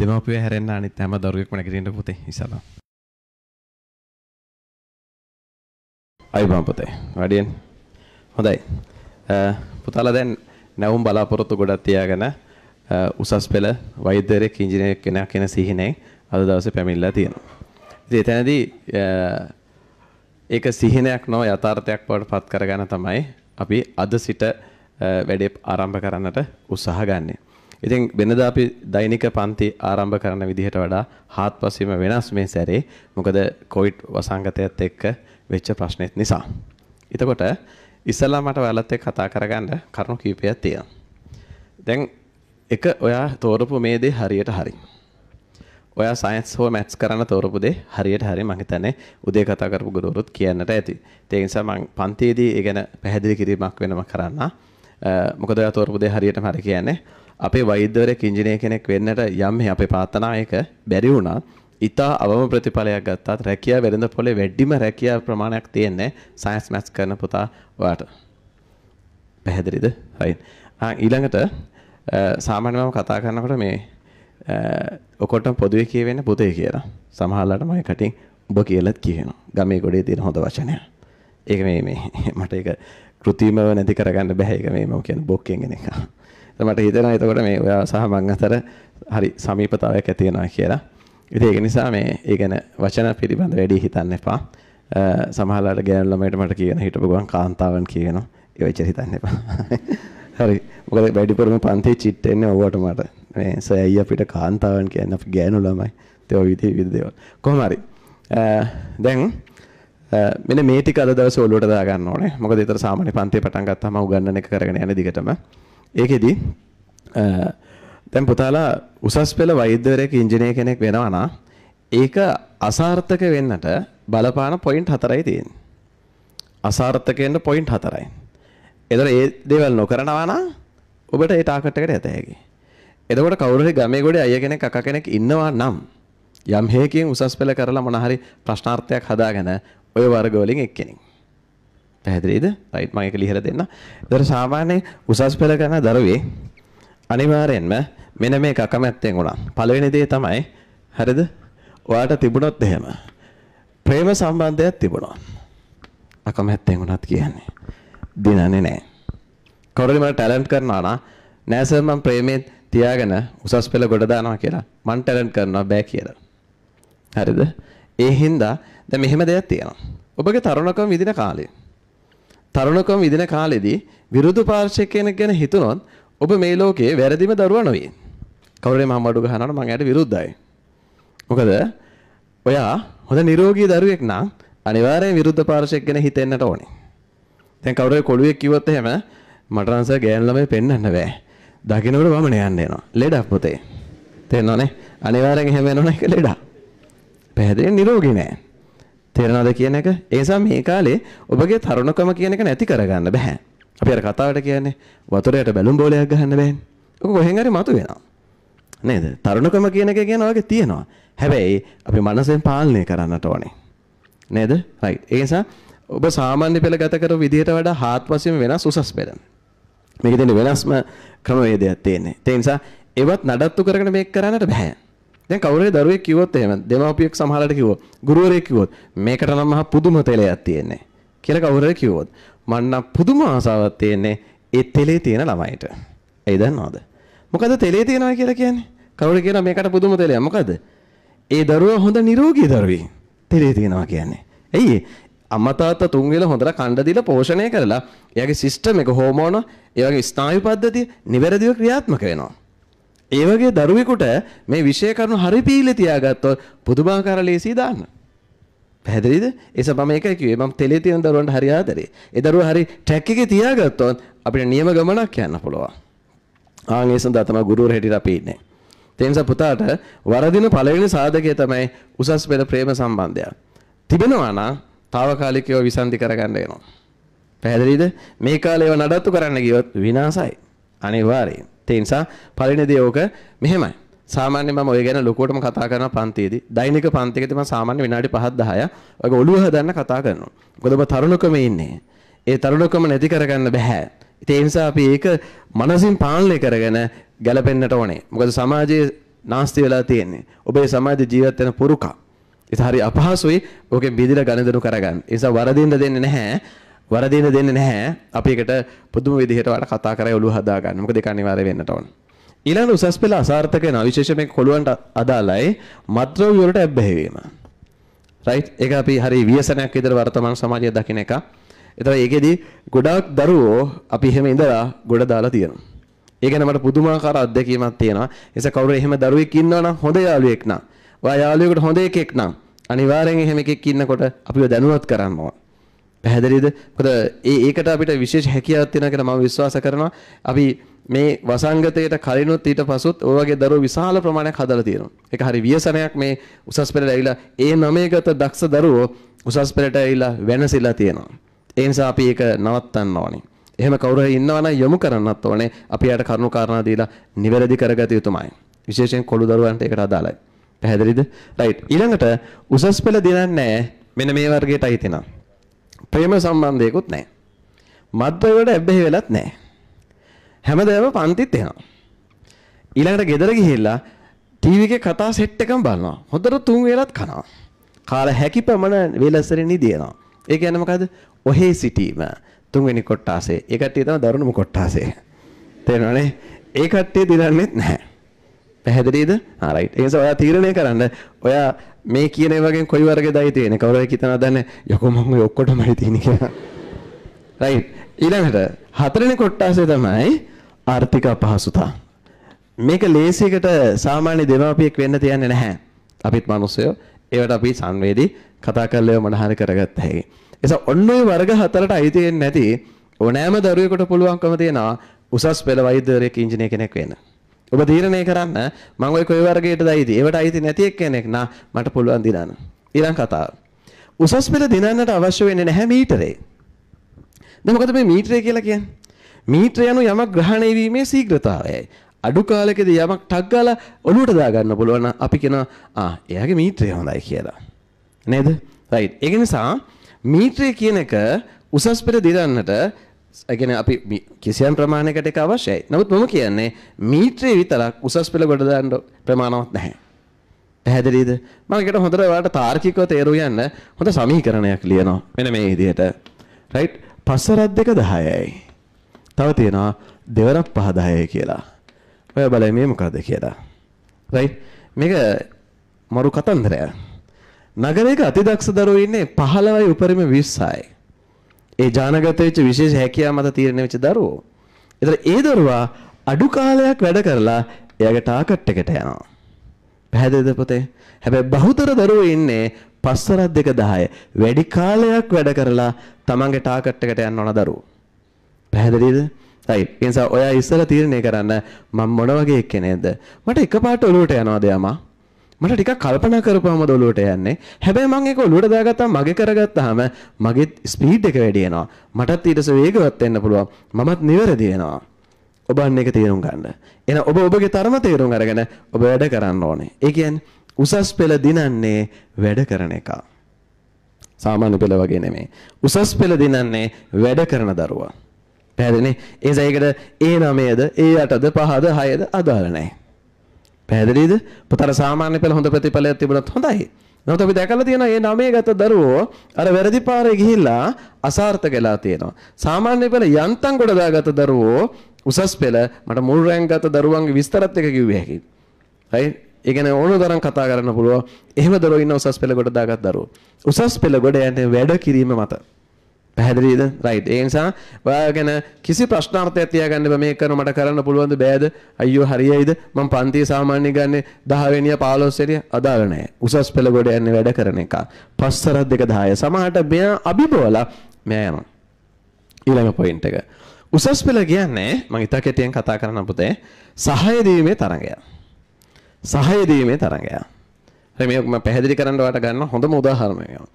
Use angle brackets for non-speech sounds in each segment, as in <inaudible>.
දෙමාපිය හැරෙන්න අනිත් හැම දරුවෙක්ම නැගිටින්න පුතේ ඉසලා. අයි බම් පුතේ. වැඩියෙන්. හොඳයි. පුතාලා දැන් නැවුම් බලාපොරොත්තු ගොඩක් තියාගෙන උසස් පෙළ වෛද්‍යවරයෙක් ඉංජිනේරයෙක් කෙනෙක් කියන සිහිනෙන් අද දවසේ පැමිණලා තියෙනවා. ඉතින් එතනදී ඒක සිහිනයක් නොව යථාර්ථයක් බවට පත් කරගන්න තමයි අපි අද සිට වැඩේ ආරම්භ කරන්නට උත්සාහ ගන්නේ. ඉතින් වෙනදා අපි දෛනික පන්ති ආරම්භ කරන විදිහට වඩා හාත්පසින්ම වෙනස් මේ සැරේ. මොකද කොවිඩ් වසංගතයත් එක්ක වෙච්ච ප්‍රශ්නෙත් නිසා. එතකොට ඉස්සලා මට ඔයාලත් එක්ක කතා කරගන්න කරුණු කීපයක් තියෙනවා. දැන් එක ඔයා තෝරපු මේ දේ හරියට හරි. ඔයා සයින්ස් හෝ මැත්ස් කරන්න තෝරපු දේ හරියට හරි මම හිතන්නේ උදේ කතා කරපු ගුරුවරුත් කියන්නට ඇති. ඒ නිසා මම පන්තියේදී ඒ ගැන පැහැදිලි කිරීමක් වෙනම කරන්න. මොකද ඔයා තෝරපු දේ හරියටම හරි කියන්නේ අපේ වෛද්‍යවරයෙක් ඉංජිනේර කෙනෙක් වෙන්නට යම් අපේ ප්‍රාර්ථනා එක බැරි වුණා. ඉතා අවම ප්‍රතිඵලයක් ගත්තත් රැකියා වෙළඳ පොලේ වැඩිම රැකියා ප්‍රමාණයක් තියෙන්නේ සයන්ස් මැත්ස් කරන පුතා ඔයාට. පැහැදිලිද? හරි. ඊළඟට සාමාන්‍යවම කතා කරනකොට මේ ඔකොටම පොදුවේ කියවෙන්නේ පුතේ කියලා. සමහරවල්ලාට මම කටින් ඔබ කියලාත් කියනවා. ගමේ ගොඩේ තියෙන හොඳ වචනයක්. ඒක මේ මේ මට ඒක කෘතිමව නැති කරගන්න බෑ ඒක මේ මම කියන්නේ බොක්කෙන් එන එක. මට හිතෙනවා එතකොට මේ ඔයා සහ මං අතර හරි සමීපතාවයක් ඇති වෙනවා කියලා. ඉතින් ඒක නිසා මේ ඒ ගැන වචන පිළිබඳ වැඩි හිතන්න එපා. සමහරවල්ලාට ගෑනු ළමයට මට කියන හිටපු ගමන් කාන්තාවන් කියනවා. ඒ වෙච්ච හිතන්න එපා. <laughs> හරි. මොකද වැඩිපුරම පන්තියේ චිට් එන්නේ ඔව්වට මට. මේ සෑ අයියා අපිට කාන්තාවන් කියන්නේ අපි ගෑනු ළමයි. ඒ වගේ විදිහ විදිහ දේවල්. කොහොම හරි. දැන් මෙන්න මේ ටික අද දවසේ ඔළුවට දා ගන්න ඕනේ. මොකද ඊතර සාමාන්‍ය පන්තියේ පටන් ගත්තාම උගන්නන එක කරගෙන යන දිගටම ඒකෙදි දැන් පුතාලා උසස් පෙළ වෛද්‍යවරයෙක් ඉංජිනේර කෙනෙක් වෙනවා නම් ඒක අසාර්ථක වෙන්නට බලපාන පොයින්ට් හතරයි තියෙන්නේ. අසාර්ථක වෙන්න පොයින්ට් හතරයි. ඒතර ඒ දේවල් නොකරනවා නම් ඔබට ඒ ටාගට් එකට යත හැකියි. එතකොට කවුරු හරි ගමේ ගොඩේ අයියා කෙනෙක් අක්කා කෙනෙක් ඉන්නවා නම් යම් හේකින් උසස් පෙළ කරලා මොන හරි ප්‍රශ්නාර්ථයක් හදාගෙන ওই වර්ග වලින් එක්කෙනෙක් පැහැදිලිද? රයිට් මම ඒක ලියලා දෙන්න. ඒතර සාමාන්‍ය උසස් පෙළ කරන දරුවේ අනිවාර්යෙන්ම මෙන්න මේ කකමැත්තෙන් උනා. පළවෙනි දේ තමයි හරිද? ඔයාට තිබුණොත් එහෙම ප්‍රේම සම්බන්ධයක් තිබුණා. අකමැත්තෙන් උනත් කියන්නේ දිනන්නේ නැහැ. කවුරුරි මට ටැලන්ට් කරනවා නම් නෑ සර් මම ප්‍රේමේ තියාගෙන උසස් පෙළ ගොඩ දානවා කියලා මං ටැලන්ට් කරනවා බෑ කියලා. හරිද? ඒ හින්දා දැන් මෙහෙම දෙයක් තියෙනවා. ඔබගේ තරුණකම විඳින කාලේ තරුණකම විඳින කාලෙදී විරුද්ධ පාර්ශ්වය කෙනෙක් ගැන හිතුනොත් ඔබ මේ ලෝකයේ වැරදිම දරුවා නොවේ. කවුරුරේ මම අඩු ගහනවට මම එයාට විරුද්ධයි. මොකද ඔයා හොඳ නිරෝගී දරුවෙක් නම් අනිවාර්යෙන් විරුද්ධ පාර්ශ්වයක් ගැන හිතෙන්නට ඕනේ. දැන් කවුරුරේ කොළුවේ කිව්වොත් එහෙම මට නම් සර් ගෑනු ළමයි පෙන්වන්න බෑ. දකින්නකොට වමන යන්න යනවා. ලෙඩක් පුතේ. තේරෙනවනේ? අනිවාර්යෙන් එහෙම වෙනවනේ ඒක ලෙඩක්. පැහැදිලි නිරෝගී නෑ. තේරෙනවද කියන එක? ඒ නිසා මේ කාලේ ඔබගේ තරුණකම කියන එක නැති කරගන්න බෑ. අපි අර කතාවට කියන්නේ වතුරයට බැලුම් බෝලයක් ගහන්න බෑනේ. ඔක කොහෙන් හරි මතු වෙනවා. නේද? තරුණකම කියන එක කියන වගේ තියෙනවා. හැබැයි අපි මනසෙන් පාලනය කරන්නට ඕනේ. නේද? රයිට්. ඒ නිසා ඔබ සාමාන්‍ය පෙළ ගත කර විදිහට වඩා හාත්පසින් වෙනස් උසස් පෙළ. මේකේ තියෙන වෙනස්ම ක්‍රමවේදයක් තියෙන්නේ. ඒ නිසා ඒවත් නඩත්තු කරගෙන මේක කරන්නට බෑ. දැන් කවුරුහරි දරුවෙක් කිව්වොත් එහෙම දෙමාපියෙක් සමහරලාට කිව්වොත් ගුරුවරයෙක් කිව්වොත් මේකට නම් මහා පුදුම තෙලයක් තියෙන්නේ කියලා කවුරුහරි කිව්වොත් මන්න පුදුම ආසාවක් තියෙන්නේ ඒ තෙලේ තියෙන ළමයිට. ඒ දන්නවද? මොකද තෙලේ තියෙනවා කියලා කියන්නේ? කවුරු කියනවා මේකට පුදුම තෙලයක්. මොකද? ඒ දරුවා හොඳ නිරෝගී දරුවෙක්. තෙලේ තියෙනවා කියන්නේ. ඇයි අම්මා තාත්තා තුන් වෙලා හොඳට කණ්ඩ දීලා පෝෂණය කරලා එයාගේ සිස්ටම් එක හෝමෝන, ඒ වගේ ස්නායු පද්ධතිය නිවැරදිව ක්‍රියාත්මක වෙනවා. ඒ වගේ දරුවෙකුට මේ විෂය කරුණු හරි පීලේ තියාගත්තොත් පුදුමාකාර ලේසියි දාන්න. පැහැදිලිද? ඒස මම ඒකයි කිව්වේ මම තෙලේ තියෙන දරුවන්ට හරි ආදරේ. ඒ දරුවා හරි ට්‍රැක් එකේ තියාගත්තොත් අපිට නියම ගමනක් යන්න පුළුවන්. ආන් ඒ සඳහා තමයි ගුරුවර හැටියට අපි ඉන්නේ. ඒ නිසා පුතාට වරදින පළවෙනි සාධකය තමයි උසස් පෙළ ප්‍රේම සම්බන්ධය. තිබෙනවා නම් తాවකාලිකව විසන්ධි කරගන්න වෙනවා. පැහැදිලිද? මේ කාලේ ඒවා නඩත්තු කරන්න ගියොත් විනාසයි. අනිවාර්යයෙන්. ඒ නිසා පළවෙනි දේ ඕක මෙහෙමයි. සාමාන්‍යයෙන් මම ඔය ගැන ලොකුවටම කතා කරන පන්තියේදී දෛනික පන්තියකදී මම සාමාන්‍ය විනාඩි 5ක් 10ක් ඔයක ඔළුව හදන්න කතා කරනවා. මොකද ඔබ තරුණකම ඉන්නේ. ඒ තරුණකම නැති කරගන්න බෑ. ඒ නිසා අපි ඒක මනසින් පාලනය කරගෙන ගැලපෙන්නට ඕනේ. මොකද සමාජයේ නාස්ති වෙලා තියෙන්නේ. ඔබේ සමාජ ජීවත් වෙන පුරුකා. ඒක හරි අපහසුයි. ඕකෙන් බිඳිලා ගණදෙනු කරගන්න. ඒ නිසා වරදින්න දෙන්නේ නැහැ. වරදින දෙන්නේ නැහැ. අපි එකට පුදුම විදිහට වඩ කතා කරලා ඔළුව හදා ගන්න. මොකද ඒක අනිවාර්ය වෙන්නට ඕන. ඊළඟ උසස් පෙළ අසාර්ථක වෙනවා. විශේෂයෙන් මේ කොළුවන්ට අදාළයි මත්ද්‍රව්‍ය වලට ඇබ්බැහි වීම. රයිට්? ඒක අපි හරි ව්‍යසනයක් විදිහට වර්තමාන සමාජයේ දකින්න එකක්. එතකොට ඒකෙදි ගොඩාක් දරුවෝ අපි එහෙම ඉඳලා ගොඩ දාලා තියෙනවා. ඒ ගැන මට පුදුමාකාර අත්දැකීමක් තියෙනවා. ඒස කවුරු එහෙම දරුවෙක් ඉන්නවනම් හොඳ යාළුවෙක් නම්, වා යාළුවෙකුට හොඳ එකෙක් නම් අනිවාර්යෙන් එහෙම එකෙක් ඉන්නකොට අපිව දැනුවත් කරන්න ඕන. පැහැදිලිද? මොකද ඒ ඒකට අපිට විශේෂ හැකියාවක් තියෙනවා කියලා මම විශ්වාස කරනවා. අපි මේ වසංගතයට කලිනුත් ඊට පසුත් ওই වගේ දරුවෝ විශාල ප්‍රමාණයක් හදලා තියෙනවා. ඒක හරි ව්‍යසනයක් මේ උසස් පෙළට ඇවිල්ලා ඒ නමයකට දක්ෂ දරුවෝ උසස් පෙළට ඇවිල්ලා වෙනසිලා තියෙනවා. ඒ නිසා අපි ඒක නවත්තන්න ඕනේ. එහෙම කවුරු හරි ඉන්නවා නම් යොමු කරන්නත් ඕනේ. අපි යාට කරුණු කාරණා දීලා නිවැරදි කරගත යුතුමයි. විශේෂයෙන් කොළු දරුවන්ට ඒකට අදාළයි. පැහැදිලිද? රයිට්. ඊළඟට උසස් පෙළ දිනන්නේ මෙන්න මේ වර්ගයටයි තියෙනවා. ප්‍රේම සම්බන්ධයකුත් නැහැ. මද්දර වලට ඇබ්බැහි වෙලත් නැහැ. හැමදාම පන්තිත් එනවා. ඊළඟට ගෙදර ගිහිල්ලා ටීවී එකේ කතා සෙට් එකම බලනවා. හොඳට තුන් වේලත් කනවා. කාල හැකි පමණ වේලසරින් නිදිනවා. ඒ කියන්නේ මොකද? ඔහේ සිටීම. තුන්වෙනි කොටාසේ. ඒ කට්ටිය තමයි දරුණුම කොටාසේ. තේරෙනවනේ? ඒ කට්ටිය දිරන්නේත් නැහැ. පැහැදිලිද? ආ රයිට්. ඒ නිසා ඔයා තීරණය කරන්න ඔයා මේ කියන වගේ කොයි වර්ගෙ දයි තියෙන කවුරු හරි හිතනවා දන්නේ යකෝ මම ඔය ඔක්කොටමයි තියෙන කියලා. රයිට්. ඊළඟට හතරවෙනි කොටාසේ තමයි ආර්ථික අපහසුතා. මේක ලේසියකට සාමාන්‍ය දෙමාපියෙක් වෙන්න තියන්නේ නැහැ. අපිත් මිනිස්සයෝ ඒවට අපි සංවේදී කතා කරලා ඒව මොනහරි කරගත්ත හැකි. එසා ඔන්න ඔය වර්ග හතරට අයිති වෙන්නේ නැති ඕනෑම දරුවෙකුට පුළුවන්කම තියෙනවා උසස් පෙළ වෛද්‍යවරයෙක් ඉංජිනේර කෙනෙක් වෙන්න. ඔබ තීරණය කරන්න මම ඔය කොයි වර්ගයටද අයිති? ඒවට අයිති නැති එක්කෙනෙක් නා මට පුළුවන් දිනන්න. ඊළඟ කතාව. උසස් පෙළ දිනන්නට අවශ්‍ය වෙන්නේ නැහැ මීටරේ. දැන් මොකද මේ මීටරේ කියලා කියන්නේ? මීටරය යනු යමක් ග්‍රහණය වීමේ ශීඝ්‍රතාවයයි. අඩු කාලයකදී යමක් ටක් ගාලා ඔලුවට දාගන්න පුළුවන් නම් අපි කියනවා ආ එයාගේ මීටරය හොඳයි කියලා. නේද? right. ඒ නිසා මීටරය කියන එක උසස් පෙළ දිනන්නට ගැන අපි කිසියම් ප්‍රමාණයකට එක අවශ්‍යයි. නමුත් මම කියන්නේ මීටරේ විතරක් උසස් පෙළ ගොඩ දාන්න ප්‍රමාණවත් නැහැ. පැහැදිලිද? මම ඒකට හොඳට ඔයාලට තාර්කිකව තේරු යන්න හොඳ සමීකරණයක් ලියනවා. මෙන්න මේ විදිහට. right? පස්සරද්දක 10යි. තව තියෙනවා දෙවරක් 5 කියලා. ඔය බලයි මේ මොකද්ද කියලා. right? මේක මරු කතන්දරය. නගරයක අතිදක්ෂ දරුවෝ ඉන්නේ 15යි උපරිම 20යි. ඒ ජානගත වෙච්ච විශේෂ හැකියාව මත තීරණය වෙච්ච දරුවෝ. ඒතර ඒ දරුවා අඩු කාලයක් වැඩ කරලා එයාගේ ටාගට් එකට යනවා. පැහැදිලිද පුතේ? හැබැයි බහුතර දරුවෝ ඉන්නේ පස්සරක් දෙක 10 වැඩි කාලයක් වැඩ කරලා තමන්ගේ ටාගට් එකට යන්න ඕන දරුවෝ. පැහැදිලිද? හරි. ඒ නිසා ඔයා ඉස්සර තීරණය කරන්න මම මොන වගේ එක්කෙනෙක්ද? මට එකපාරට ඔලුවට යනවාද යමා? මට ටිකක් කල්පනා කරපුවාම ඔලුවට යන්නේ. හැබැයි මම ඒක ඔලුවට දාගත්තාම මගේ කරගත්තාම මගේ ස්පීඩ් එක වැඩි වෙනවා. මටත් ඊට වේගවත් වෙන්න පුළුවන්. මමත් නිවැරදි වෙනවා. ඔබ අන්න ඒක තේරුම් ගන්න. එහෙනම් ඔබ ඔබගේ තරම තේරුම් අරගෙන ඔබ වැඩ කරන්න ඕනේ. ඒ කියන්නේ උසස් පෙළ දිනන්නේ වැඩ කරන එක. සාමාන්‍ය පෙළ වගේ නෙමෙයි. උසස් පෙළ දිනන්නේ වැඩ කරන දරුවා. පැහැදිලිනේ? ඒ සයිකට ඒ නමයේද ඒ අටද පහද හයද අදාළ නැහැ. පැහැදිලිද? පුතර සාමාන්‍ය පෙළ හොඳ ප්‍රතිඵලයක් තිබුණත් හොඳයි. නමුත් අපි දැකලා තියෙනවා මේ නමේ ගත දරුවෝ අර වැරදි පාරේ ගිහිල්ලා අසාර්ථක වෙලා තියෙනවා. සාමාන්‍ය පෙළ යන්තම් ගොඩ දාගත දරුවෝ උසස් පෙළ මට මුල් රැන්ක් ගත දරුවන්ගේ විස්තරත් එක කිව්වේ හැකි. හරි? ඒ කියන්නේ ඕන තරම් කතා කරන්න පුළුවන්. එහෙම දරුවෝ ඉන්න උසස් පෙළ ගොඩ දාගත් දරුවෝ. උසස් පෙළ ගොඩ යන්නේ වැඩ කිරීම මත. පැහැදිලිද රයිට් ඒ නිසා ඔයා ගැන කිසි ප්‍රශ්නාර්ථයක් තියාගන්න බෑ මේක කරන මට කරන්න පුළුවන්ද බෑද අයියෝ හරියයිද මම පන්තිය සාමාන්‍ය ගන්න 10 වෙනිය 15 වෙනිය අදාළ නැහැ උසස් පෙළ ගොඩ යන්නේ වැඩ කරන එක පස්තරක් දෙක 10 සමහරට මෙයා අභිබෝලා මෙයා යනවා ඊළඟ පොයින්ට් එක උසස් පෙළ කියන්නේ මම ඉතා කෙටියෙන් කතා කරන්න පුතේ සහය දීමේ තරඟය සහය දීමේ තරඟය හරි මේක මම පැහැදිලි කරන්න ඔයාලට ගන්න හොඳම උදාහරණයක්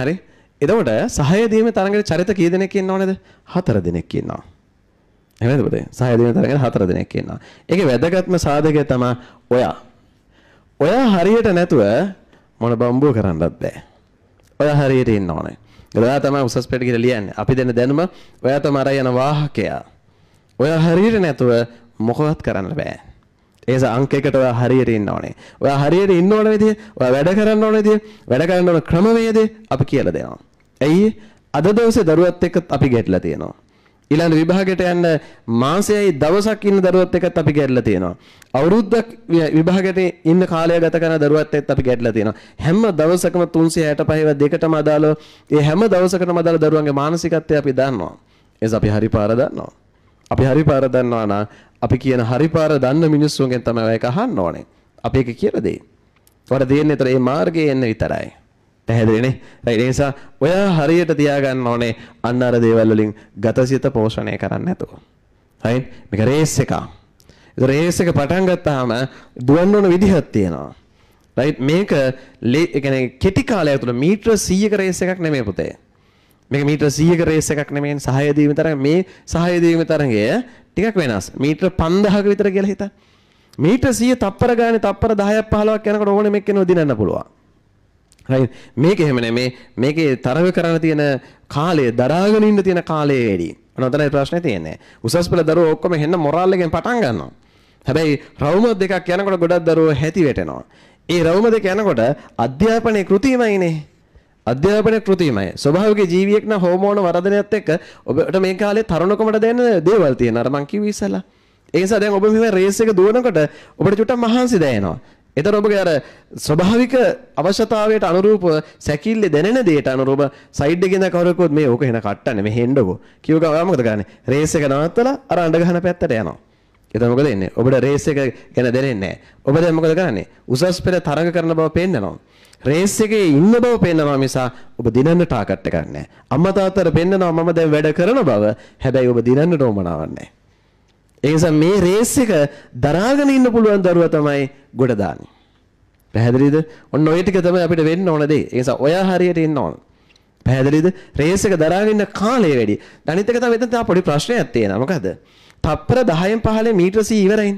හරි එතකොට සහය දීමේ තරඟට චරිත කී දෙනෙක් ඉන්නවද? හතර දෙනෙක් ඉන්නවා. එහෙමද පුතේ? සහය දීමේ තරඟට හතර දෙනෙක් ඉන්නවා. ඒකේ වැදගත්ම සාධකය තමයි ඔයා. ඔයා හරියට නැතුව මොන බම්බුව කරන්නවත් බෑ. ඔයා හරියට ඉන්න ඕනේ. ඔයා තමයි උසස් පෙළ කියලා ලියන්නේ. අපි දෙන දැනුම ඔයා තමයි අර යන වාහකයා. ඔයා හරියට නැතුව මොකවත් කරන්න බෑ. ඒස අංකයකට ඔයා හරියට ඉන්න ඕනේ. ඔයා හරියට ඉන්න ඕන විදිය, ඔයා වැඩ කරන්න ඕන විදිය, වැඩ කරන්න ඕන ක්‍රමවේදය අපි කියලා දෙනවා. ඇයි? අද දවසේ දරුවත් එක්ක අපි ගැටලා තියෙනවා. ඊළඟ විභාගයට යන්න මාසයයි දවසක් ඉන්න දරුවත් එක්කත් අපි ගැටලා තියෙනවා. අවුරුද්දක් විභාගයට ඉන්න කාලය ගත කරන දරුවත් එක්කත් අපි ගැටලා තියෙනවා. හැම දවසකම 365 දෙකටම අදාළව ඒ හැම දවසකටම අදාළ දරුවන්ගේ මානසිකත්වය අපි දන්නවා. ඒස අපි හරි පාර දන්නවා. අපි හරි පාර දන්නවා නම් අපි කියන හරි පාර දන්න මිනිස්සුන්ගෙන් තමයි ඒක අහන්න ඕනේ. අපි ඒක කියලා දෙයි. වර දෙන්නේ ඒතර මේ මාර්ගයේ එන්න විතරයි. පැහැදිලිනේ? right ඒ නිසා ඔයා හරියට තියාගන්න ඕනේ අන්න අර දේවල් වලින් ගතසිත පෝෂණය කරන්න නැතුව. right? මේක රේස් එකක්. ඒ රේස් එක පටන් ගත්තාම දුවන්න ඕන විදිහක් තියෙනවා. right? මේක ඒ කියන්නේ කෙටි කාලය තුළ මීටර 100ක රේස් එකක් නෙමෙයි පුතේ. මේක මීටර 100ක රේස් එකක් නෙමෙයි සහය දීම තරඟ මේ සහය දීම තරඟය ටිකක් වෙනස් මීටර 5000ක විතර කියලා හිතන්න මීටර 100 තප්පර ගානේ තප්පර 10ක් 15ක් යනකොට ඕනෙ මේක කෙනෙක් දිනන්න පුළුවන් හරි මේක එහෙම නෙමෙයි මේකේ තරඟ කරන්න තියෙන කාලය දරාගෙන ඉන්න තියෙන කාලය වැඩි අනතනයි ප්‍රශ්නේ තියෙන්නේ උසස් පෙළ දරුවෝ ඔක්කොම හෙන්න මොරල් එකෙන් පටන් ගන්නවා හැබැයි රවුම දෙකක් යනකොට ගොඩක් දරුවෝ හැටි වැටෙනවා ඒ රවුම දෙක යනකොට අධ්‍යාපනයේ කෘතියමයිනේ අධ්‍යාපනය કૃතිමයි. ස්වභාවික ජීවියෙක් නම් හෝමෝන වර්ධනයත් එක්ක ඔබට මේ කාලේ තරුණකමට දෙන දේවල් තියෙනවා. අර මං කිව්ව ඉස්සලා. ඒ නිසා දැන් ඔබ මෙහෙම රේස් එක දුවනකොට ඔබට චුට්ටක් මහන්සි දැනෙනවා. එතන ඔබගේ අර ස්වභාවික අවශ්‍යතාවයට අනුරූප සැකිල්ල දැනෙන දෙයට අනුරූප සයිඩ් එකේ ඉඳන් කවරෙකුත් මේ ඕක එන කට්ටන්නේ මේ හෙන්නකෝ. කියව ගා මොකද කරන්නේ? රේස් එක නවත්තලා අර අඬ ගහන පැත්තට යනවා. එතන මොකද වෙන්නේ? ඔබට රේස් එක ගැන දැනෙන්නේ නැහැ. ඔබ දැන් මොකද කරන්නේ? උසස් පෙළ තරඟ කරන බව පේන්නනවා. රේස් එකේ ඉන්න බව පෙන්නවා මිසා ඔබ දිනන්න ටාගට් එකක් නැහැ. අම්මා තාත්තට පෙන්නනවා මම දැන් වැඩ කරන බව. හැබැයි ඔබ දිනන්න ඕමනාවක් නැහැ. ඒ නිසා මේ රේස් එක දරාගෙන ඉන්න පුළුවන් දරුවා තමයි ගොඩ දාන්නේ. පැහැදිලිද? ඔන්න ඔය ටික තමයි අපිට වෙන්න ඕන දේ. ඒ නිසා ඔයා හරියට ඉන්න ඕන. පැහැදිලිද? රේස් එක දරාගෙන කාලය වැඩි. අනිත් එක තමයි මෙතන පොඩි ප්‍රශ්නයක් තියෙනවා. මොකද? තප්පර 10න් 15 මීටර සී ඉවරයින්.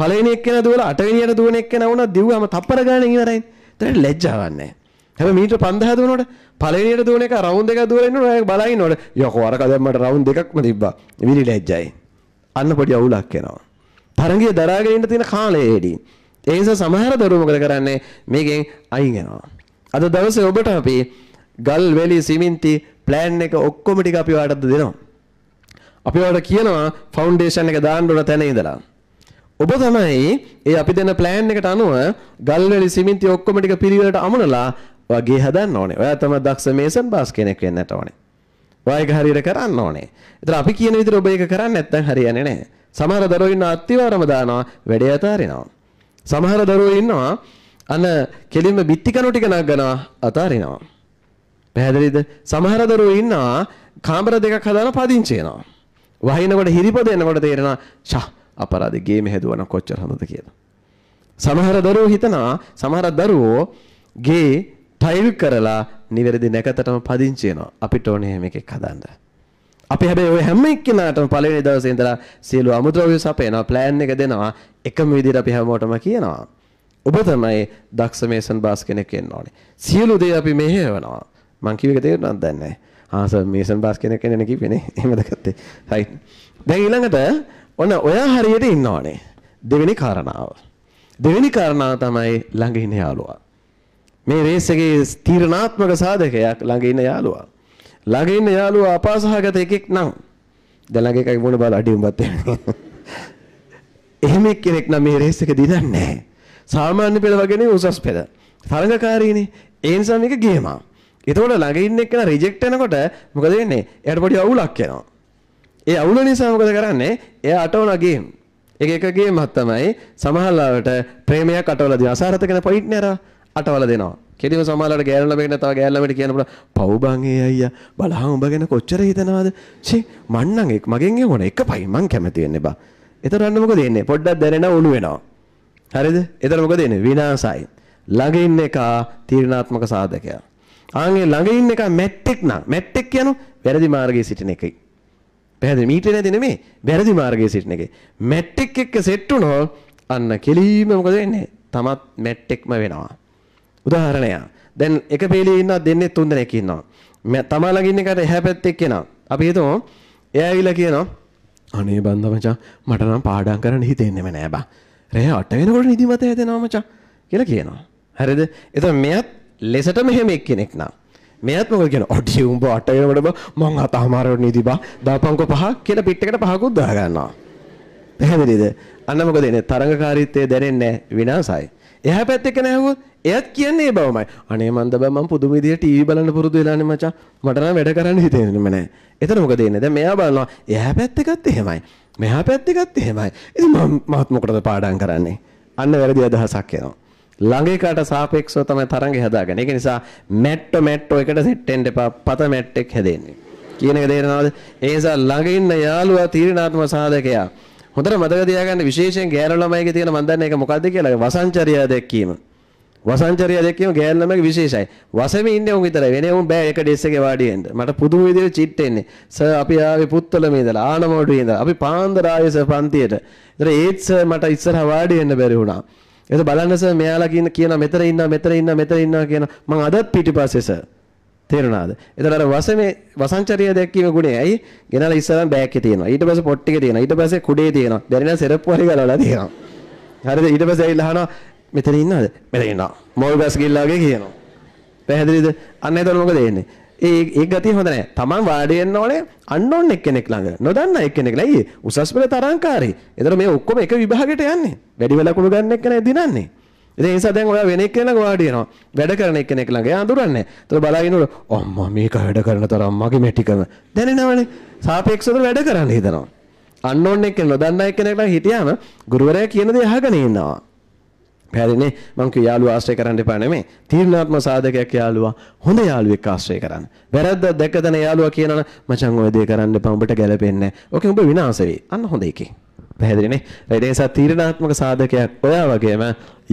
පළවෙනි එක්කෙනා දුවලා අටවෙනියට දුවන එක්කෙනා වුණා දිව්වම තප්පර ගානේ ඉවරයින්. දැන් ලැජ්ජාවන්නේ. හැබැයි මීටර 5000 දුවනකොට පළවෙනියට දුවන එක රවුන්ඩ් එකක් දුවලා ඉන්නකොට ඒක බලලා ඉන්නකොට යකෝ අරක දැන් මට රවුන්ඩ් දෙකක්ම තිබ්බා. විනි ලැජ්ජයි. අන්න පොඩි අවුලක් එනවා. තරංගිය දරාගෙන ඉන්න තියෙන කාලේ එදී. ඒ නිසා සමහර දරුවෝ මොකද කරන්නේ මේකෙන් අයින් වෙනවා. අද දවසේ ඔබට අපි ගල් වැලි සිමෙන්ති ප්ලෑන් එක ඔක්කොම ටික අපි වාටත් දෙනවා. අපි වාට කියනවා ෆවුන්ඩේෂන් එක දාන්න ඕන තැන ඉඳලා. ඔබ තමයි ඒ අපි දෙන ප්ලෑන් එකට අනුව ගල්වැලි සිමෙන්ති ඔක්කොම ටික පිළිවෙලට අමුණලා වගේ හදන්න ඕනේ. ඔයා තමයි දක්ෂ මේසන් බාස් කෙනෙක් වෙන්නට ඕනේ. ඔයා ඒක හරියට කරන්න ඕනේ. ඒතර අපි කියන විදිහට ඔබ ඒක කරන්නේ නැත්නම් හරියන්නේ නැහැ. සමහර දරුවෝ ඉන්න අත්තිවාරම දානවා, වැඩේ අතාරිනවා. සමහර දරුවෝ ඉන්නවා අන කෙලින්ම බිත්ති කණු ටික නගනවා අතාරිනවා. පැහැදිලිද? සමහර දරුවෝ ඉන්නවා කාමර දෙකක් හදාලා පදිංචි වෙනවා. වහිනකොට හිරිපද එනකොට තේරෙනවා ෂා අපරාධේ ගේම හැදුවා නම් කොච්චර හොඳද කියලා. සමහර දරුවෝ හිතනවා සමහර දරුවෝ ගේ ටයිල් කරලා නිවැරදි නැකතටම පදිංචි වෙනවා. අපිට ඕනේ එහෙම එකක් හදන්න. අපි හැබැයි ඔය හැම එක්කෙනාටම පළවෙනි දවසේ ඉඳලා සියලු අමුද්‍රව්‍ය සපයනවා plan එක දෙනවා එකම විදිහට අපි හැමෝටම කියනවා ඔබ තමයි දක්ෂ මේසන් බාස් කෙනෙක් වෙන්න ඕනේ සියලු දේ අපි මෙහෙවනවා මං කිව්ව එක තේරුණාද දන්නේ නැහැ ආ සර් මේසන් බාස් කෙනෙක් වෙන්න නේ කිව්වේ නේ එහෙමද ගත්තේ right දැන් ඊළඟට ඔන්න ඔයා හරියට ඉන්නවනේ. දෙවෙනි කාරණාව. දෙවෙනි කාරණාව තමයි ළඟ ඉන්න යාළුවා. මේ රේස් එකේ තීරණාත්මක සාධකයක් ළඟ ඉන්න යාළුවා. ළඟ ඉන්න යාළුවා අපාසහගත එකෙක් නම් දැන් ළඟ එකයි මොන බල අඩියුම් බත් <laughs> එහෙම කෙනෙක් නම් මේ රේස් එක දිනන්නේ නැහැ. සාමාන්‍ය පෙළ වගේ නෙවෙයි උසස් පෙළ. තරඟකාරීනේ. ඒ නිසා මේක ගේමක්. එතකොට ළඟ ඉන්න එක්කන රිජෙක්ට් වෙනකොට මොකද වෙන්නේ? එයාට පොඩි අවුලක් එනවා. ඒ අවුල නිසා මොකද කරන්නේ? එයා අටවන ගේම්. ඒක එක ගේමක් තමයි. සමහරවිට ප්‍රේමයක් අටවල දෙනවා. අසාරත කියන පොයින්ට් නේ අර අටවල දෙනවා. කෙලිම සමහරවිට ගෑනු ළමෙක් නැතව ගෑනු ළමෙට කියන්න පුළුවන් පව් බං ඒ අයියා බලහම උඹ ගැන කොච්චර හිතනවද? ෂේ මං නම් එක් මගෙන් එවන එක පයි මං කැමති වෙන්නේ බා. එතන අන්න මොකද එන්නේ? පොඩ්ඩක් දැනෙන උණු වෙනවා. හරිද? එතන මොකද එන්නේ? විනාසයි. ළඟ ඉන්න එක තීරණාත්මක සාධකයක්. ආන්ගේ ළඟ ඉන්න එක මැට්ටෙක් නම් මැට්ටෙක් කියනෝ වැරදි මාර්ගයේ සිටින එකයි. පැහැදිලි මීටරේ නැති නෙමෙයි වැරදි මාර්ගයේ සිටින එකේ මැට් එක එක්ක සෙට් වුණොත් අන්න කෙලීම මොකද වෙන්නේ තමත් මැට් එකම වෙනවා උදාහරණයක් දැන් එක පේලියේ ඉන්නවා දෙන්නේ තුන් දෙනෙක් ඉන්නවා තමා ළඟ ඉන්න එකට එහා පැත්තේ කෙනා අපි හිතමු එයා ඇවිල්ලා කියනවා අනේ බන්ද මචං මට නම් පාඩම් කරන්න හිතෙන්නේම නෑ බා රෑ 8 වෙනකොට නිදිමත හැදෙනවා මචං කියලා කියනවා හරිද එතකොට මෙයත් ලෙසටම එහෙම එක්කෙනෙක් නා මෙයත් මොකද කියන ඔඩිය උඹ 8 වෙනකොට මං අතහමාරවට නීති බා දාපංකෝ පහ කියලා පිට එකට පහකුත් දා ගන්නවා. පැහැදිලිද? අන්න මොකද එන්නේ තරංගකාරීත්වය දැනෙන්නේ විනාසයි. එහා පැත්තේ නැහුවොත් එයත් කියන්නේ ඒ බවමයි. අනේ මන්ද බෑ මම පුදුම විදියට ටීවී බලන්න පුරුදු වෙලානේ මචං. මට නම් වැඩ කරන්න හිතෙන්නේම නැහැ. එතන මොකද එන්නේ? දැන් මෙයා බලනවා. එහා පැත්තකත් එහෙමයි. මෙහා පැත්තකත් එහෙමයි. ඉතින් මම මහත් මොකටද පාඩම් කරන්නේ? අන්න වැරදි අදහසක් එනවා. ළඟේකට සාපේක්ෂව තමයි තරඟය හදාගන්නේ. ඒක නිසා මැට්ටෝ මැට්ටෝ එකට සෙට් වෙන්න එපා. පත මැට්ටෙක් හැදෙන්නේ. කියන එක තේරෙනවද? ඒ නිසා ළඟ ඉන්න යාළුවා තීරණාත්මක සාධකයා. හොඳට මතක තියාගන්න විශේෂයෙන් ගෑනු ළමයිගේ තියෙන මන් දන්නේ ඒක මොකද්ද කියලා වසංචරියා දැක්වීම. වසංචරියා දැක්වීම ගෑනු ළමයිගේ විශේෂයි. වසමේ ඉන්නේ උන් විතරයි. වෙන උන් බෑ එක ඩෙස් එකේ වාඩි වෙන්න. මට පුදුම විදිහට චිට් එන්නේ. සර් අපි ආවේ පුත්තල මේ ඉඳලා ආනමෝඩුවේ ඉඳලා. අපි පාන්දර ආයේ සර් පන්තියට. ඒතර ඒත් සර් මට ඉස්සරහ වාඩි වෙන්න බැරි වුණා. එතකොට බලන්න සර් මෙයාලා කියන කියන මෙතන ඉන්නවා මෙතන ඉන්නවා මෙතන ඉන්නවා කියන මම අදත් පිටිපස්සේ සර් තේරුණාද? එතකොට අර වසමේ වසංචරිය දැක්වීම ගුණය. ඇයි? ගෙනලා ඉස්සරහන් බෑග් එකේ තියෙනවා. ඊට පස්සේ පොට් එකේ තියෙනවා. ඊට පස්සේ කුඩේ තියෙනවා. දැරිලා සෙරප්පු හරි ගලවලා තියෙනවා. හරිද? ඊට පස්සේ ඇවිල්ලා අහනවා මෙතන ඉන්නවද? මෙතන ඉන්නවා. මෝල් බස් ගිල්ලා වගේ කියනවා. පැහැදිලිද? අන්න එතකොට මොකද වෙන්නේ? ඒ ඒ ගතිය හොඳ නැහැ. Taman වාඩි වෙන්න ඕනේ අන්නෝන් එක්කෙනෙක් ළඟ. නොදන්න එක්කෙනෙක් ළඟ. උසස් පෙළ තරංකාරී. ඒතර මේ ඔක්කොම එක විභාගයට යන්නේ. වැඩි වෙලකුණු ගන්න එක්ක නෑ දිනන්නේ. ඉතින් ඒ නිසා දැන් ඔයා වෙන එක්කෙනෙක් ළඟ වාඩි වෙනවා. වැඩ කරන එක්කෙනෙක් ළඟ. එයා අඳුරන්නේ. ඒතර බලාගෙන උර අම්මා මේක වැඩ කරන තරම් මගේ මෙටිකම දැනෙනවනේ. සාපේක්ෂව වැඩ කරන්න හිතනවා. අන්නෝන් එක්කෙනෙක් නොදන්න එක්කෙනෙක් ළඟ හිටියාම ගුරුවරයා කියන දේ අහගෙන ඉන්නවා. පැහැදිලිනේ මං කිය යාළුවා ආශ්‍රය කරන්න එපා නෙමෙයි තීර්ණාත්ම සාධකයක් යාළුවා හොඳ යාළුවෙක් ආශ්‍රය කරන්න වැරද්දක් දැකදන යාළුවා කියනවනම් මචං ඔය දේ කරන්න එපා උඹට ගැළපෙන්නේ නැහැ ඕකෙන් උඹ විනාශ වෙයි අන්න හොඳ එකේ පැහැදිලිනේ ඒ නිසා තීර්ණාත්මක සාධකයක් ඔයා වගේම